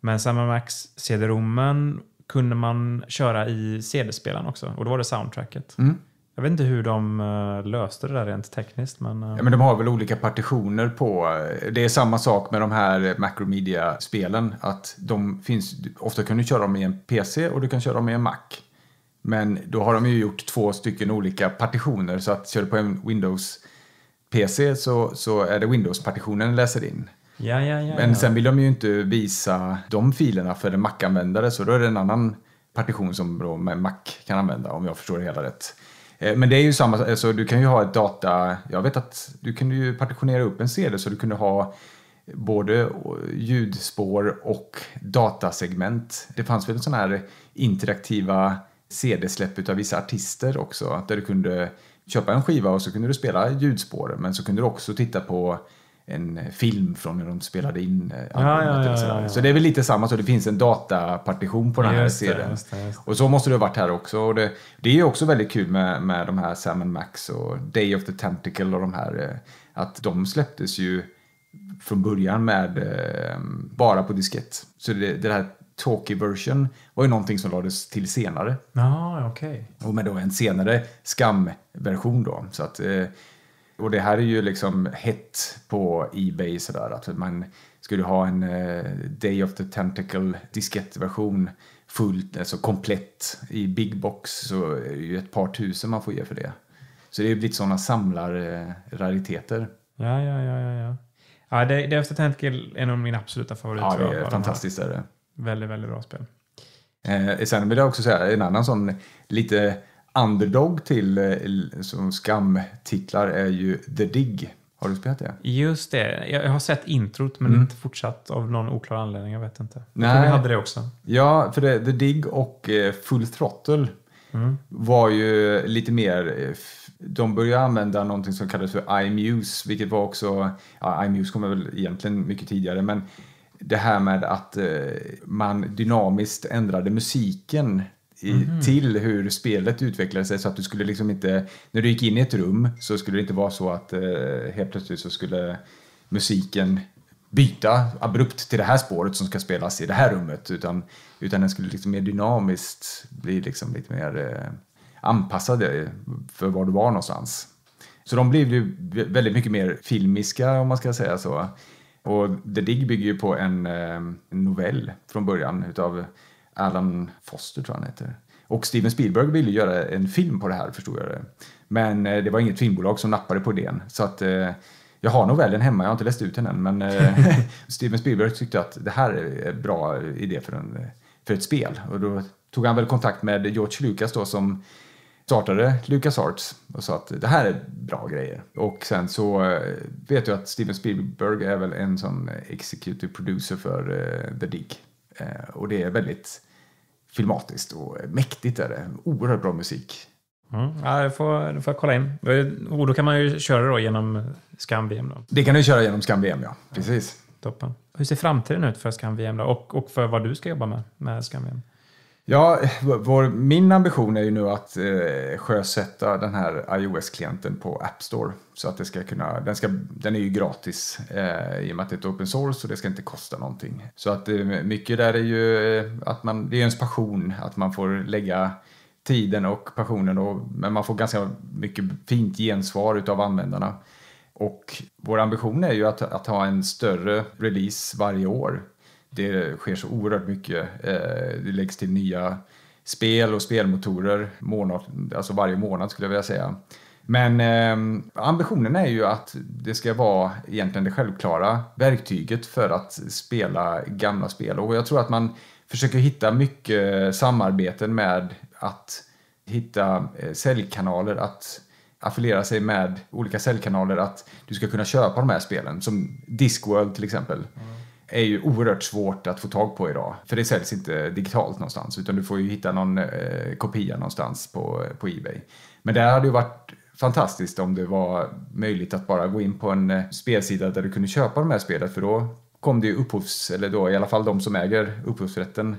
Men Sam Max CD-rommen kunde man köra i CD-spelaren också och då var det soundtracket. Mm. Jag vet inte hur de eh, löste det där rent tekniskt. Men... Eh. Ja, men de har väl olika partitioner på... Eh, det är samma sak med de här Macromedia-spelen. Att de finns... Ofta kan du köra dem i en PC och du kan köra dem i en Mac. Men då har de ju gjort två stycken olika partitioner. Så att kör du på en Windows-PC så, så är det Windows-partitionen läser in. Ja, ja, ja, men sen vill de ju inte visa de filerna för en Mac-användare så då är det en annan partition som då Mac kan använda om jag förstår det hela rätt. Eh, men det är ju samma, alltså, du kan ju ha ett data, jag vet att du kunde ju partitionera upp en CD så du kunde ha både ljudspår och datasegment. Det fanns väl sådana här interaktiva CD-släpp utav vissa artister också, där du kunde köpa en skiva och så kunde du spela ljudspår men så kunde du också titta på en eh, film från när de spelade in eh, albumet. Ja, ja, ja, ja, Så det är väl lite samma, så det finns en datapartition på den här serien. Och så måste det ha varit här också. Och det, det är ju också väldigt kul med, med de här Sam Max och Day of the Tentacle och de här. Eh, att de släpptes ju från början med bara på diskett. Så det, det här talkie version var ju någonting som lades till senare. Ah, okay. Och med då en senare skam-version då. Så att, och det här är ju liksom hett på Ebay sådär att man skulle ha en eh, Day of the Tentacle diskettversion fullt, alltså komplett i big box så är det ju ett par tusen man får ge för det. Så det är ju lite sådana samlarrariteter. Ja, ja, ja, ja. ja. Ja, Day of the Tentacle är nog min absoluta favorit. Ja, det är fantastiskt. Är det. Väldigt, väldigt bra spel. Eh, sen vill jag också säga en annan sån lite underdog till eh, som skamtitlar är ju The Dig. Har du spelat det? Just det. Jag har sett introt men mm. inte fortsatt av någon oklar anledning. Jag vet inte. Nej. Jag tror vi hade det också. Ja, för det, The Dig och eh, Full Throttle mm. var ju lite mer eh, de började använda någonting som kallades för iMuse, vilket var också, ja, iMuse kommer väl egentligen mycket tidigare, men det här med att man dynamiskt ändrade musiken mm. till hur spelet utvecklade sig så att du skulle liksom inte, när du gick in i ett rum så skulle det inte vara så att eh, helt plötsligt så skulle musiken byta abrupt till det här spåret som ska spelas i det här rummet utan, utan den skulle liksom mer dynamiskt bli liksom lite mer eh, anpassade eh, för var du var någonstans. Så de blev ju väldigt mycket mer filmiska om man ska säga så. Och The Dig bygger ju på en, eh, novell från början utav Alan Foster tror jag han heter. Och Steven Spielberg ville göra en film på det här förstod jag det. Men eh, det var inget filmbolag som nappade på idén. Så att, eh, jag har novellen hemma, jag har inte läst ut den än. Men eh, [laughs] Steven Spielberg tyckte att det här är en bra idé för, en, för ett spel. Och då tog han väl kontakt med George Lucas då som startade Lucas Arts och sa att det här är bra grejer. Och sen så vet jag att Steven Spielberg är väl en sån executive producer för The Dig. Eh, och det är väldigt filmatiskt och mäktigt är det. Oerhört bra musik. Mm. Ja, det får, det får jag kolla in. Och då kan man ju köra då genom Scam-VM då? Det kan du köra genom Scam-VM, ja. Precis. Ja, toppen. Hur ser framtiden ut för Scam-VM då? Och, och för vad du ska jobba med, med scam Ja, vår, min ambition är ju nu att eh, sjösätta den här iOS-klienten på App Store. Så att det ska kunna, den, ska, den är ju gratis eh, i och med att det är ett open source och det ska inte kosta någonting. Så att eh, mycket där är ju eh, att man, det är ens passion att man får lägga tiden och passionen och, men man får ganska mycket fint gensvar utav användarna. Och vår ambition är ju att, att ha en större release varje år det sker så oerhört mycket. Eh, det läggs till nya spel och spelmotorer månad, alltså varje månad skulle jag vilja säga. Men eh, ambitionen är ju att det ska vara egentligen det självklara verktyget för att spela gamla spel. Och jag tror att man försöker hitta mycket samarbeten med att hitta eh, säljkanaler, att affiliera sig med olika säljkanaler, att du ska kunna köpa de här spelen. Som Discworld till exempel. Mm är ju oerhört svårt att få tag på idag. För det säljs inte digitalt någonstans utan du får ju hitta någon eh, kopia någonstans på, på Ebay. Men det hade ju varit fantastiskt om det var möjligt att bara gå in på en eh, spelsida där du kunde köpa de här spelen för då kom det ju upphovs, eller då i alla fall de som äger upphovsrätten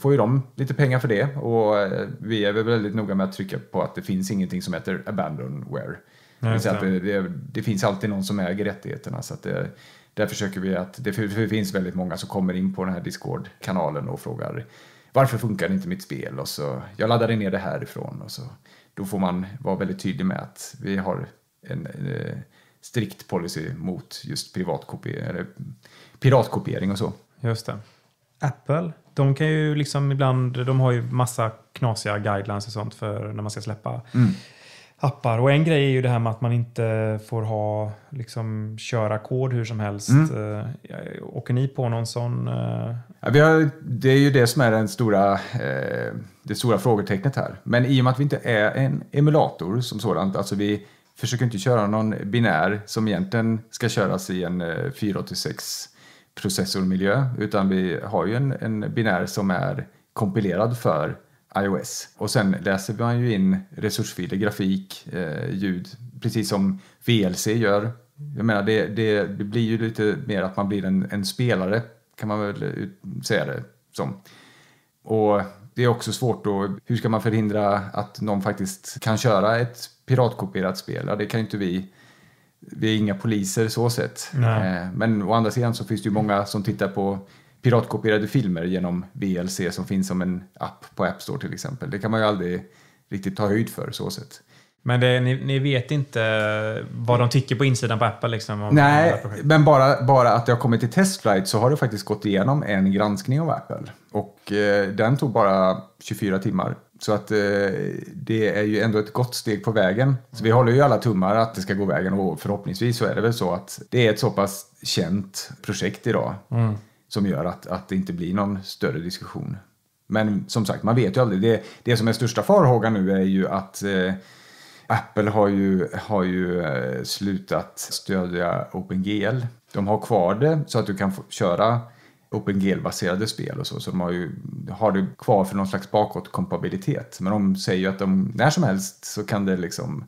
får ju de lite pengar för det och eh, vi är väl väldigt noga med att trycka på att det finns ingenting som heter abandonware. Nej, det, det, det, finns alltid någon som äger rättigheterna så att det, där försöker vi att, det finns väldigt många som kommer in på den här Discord-kanalen och frågar varför funkar inte mitt spel? Och så, jag laddade ner det härifrån. Och så, då får man vara väldigt tydlig med att vi har en, en eh, strikt policy mot just privatkopiering, piratkopiering och så. Just det. Apple, de kan ju liksom ibland, de har ju massa knasiga guidelines och sånt för när man ska släppa mm appar. Och en grej är ju det här med att man inte får ha, liksom, köra kod hur som helst. Mm. Eh, åker ni på någon sån? Eh... Ja, vi har, det är ju det som är den stora, eh, det stora frågetecknet här. Men i och med att vi inte är en emulator som sådant, alltså vi försöker inte köra någon binär som egentligen ska köras i en 486 eh, processormiljö, utan vi har ju en, en binär som är kompilerad för iOS. Och sen läser man ju in resursfiler, grafik, eh, ljud, precis som VLC gör. Jag menar, det, det, det, blir ju lite mer att man blir en, en spelare, kan man väl säga det som. Och det är också svårt då, hur ska man förhindra att någon faktiskt kan köra ett piratkopierat spel? Ja, det kan ju inte vi. Vi är inga poliser så sett. Nej. Eh, men å andra sidan så finns det ju många som tittar på piratkopierade filmer genom VLC som finns som en app på App Store till exempel. Det kan man ju aldrig riktigt ta höjd för så sett. Men det, ni, ni, vet inte vad de tycker på insidan på Apple? Liksom, Nej, men bara, bara att det har kommit till testflight så har det faktiskt gått igenom en granskning av Apple. Och eh, den tog bara 24 timmar. Så att eh, det är ju ändå ett gott steg på vägen. Så vi håller ju alla tummar att det ska gå vägen och förhoppningsvis så är det väl så att det är ett så pass känt projekt idag. Mm som gör att, att det inte blir någon större diskussion. Men som sagt, man vet ju aldrig. Det, det som är största farhågan nu är ju att eh, Apple har ju, har ju eh, slutat stödja OpenGL. De har kvar det så att du kan få, köra OpenGL-baserade spel och så, så de har ju har det kvar för någon slags bakåtkompabilitet. Men de säger ju att de, när som helst så kan det liksom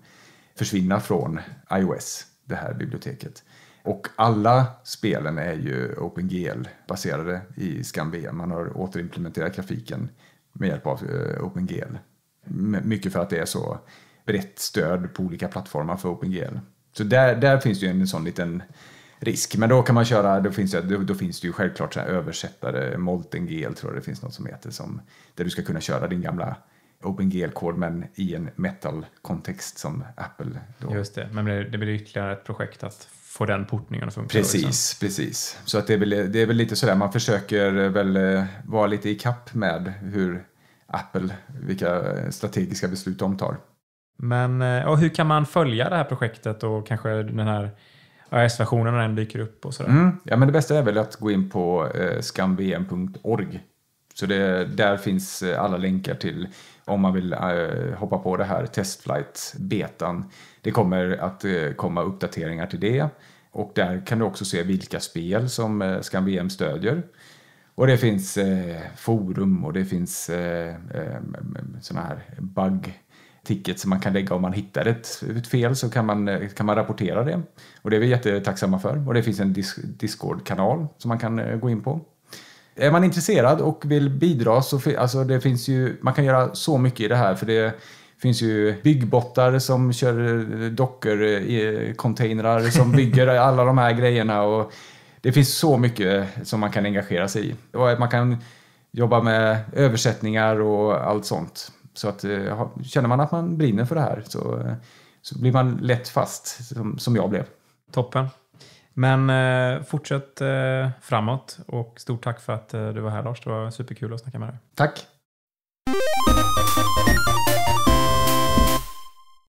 försvinna från iOS, det här biblioteket. Och alla spelen är ju OpenGL-baserade i ScanV. Man har återimplementerat grafiken med hjälp av eh, OpenGL. Mycket för att det är så brett stöd på olika plattformar för OpenGL. Så där, där finns det ju en sån liten risk. Men då kan man köra, då finns det, då, finns det ju självklart så översättare, MoltenGL tror jag det finns något som heter, som, där du ska kunna köra din gamla OpenGL-kod men i en metal-kontext som Apple. Då. Just det, men det blir ytterligare ett projekt att få den portningen att funka. Liksom. Precis, liksom. precis. Så att det, är väl, det är väl lite sådär, man försöker väl eh, vara lite i kapp med hur Apple, vilka strategiska beslut de tar. Men och eh, hur kan man följa det här projektet och kanske den här iOS-versionen när den dyker upp och sådär? Mm. Ja, men det bästa är väl att gå in på eh, skamvm.org så det, där finns eh, alla länkar till om man vill eh, hoppa på det här testflight-betan. Det kommer att eh, komma uppdateringar till det och där kan du också se vilka spel som Scan VM stödjer. Och det finns forum och det finns sådana här bug tickets som man kan lägga om man hittar ett, ett, fel så kan man, kan man rapportera det. Och det är vi jättetacksamma för. Och det finns en Discord-kanal som man kan gå in på. Är man intresserad och vill bidra så alltså det finns ju, man kan göra så mycket i det här för det finns ju byggbottar som kör eh, dockor, eh, containrar som [laughs] bygger alla de här grejerna och det finns så mycket som man kan engagera sig i. Och man kan jobba med översättningar och allt sånt. Så att, eh, känner man att man brinner för det här så, så blir man lätt fast, som, som jag blev. Toppen. Men eh, fortsätt eh, framåt och stort tack för att eh, du var här Lars. Det var superkul att snacka med dig. Tack!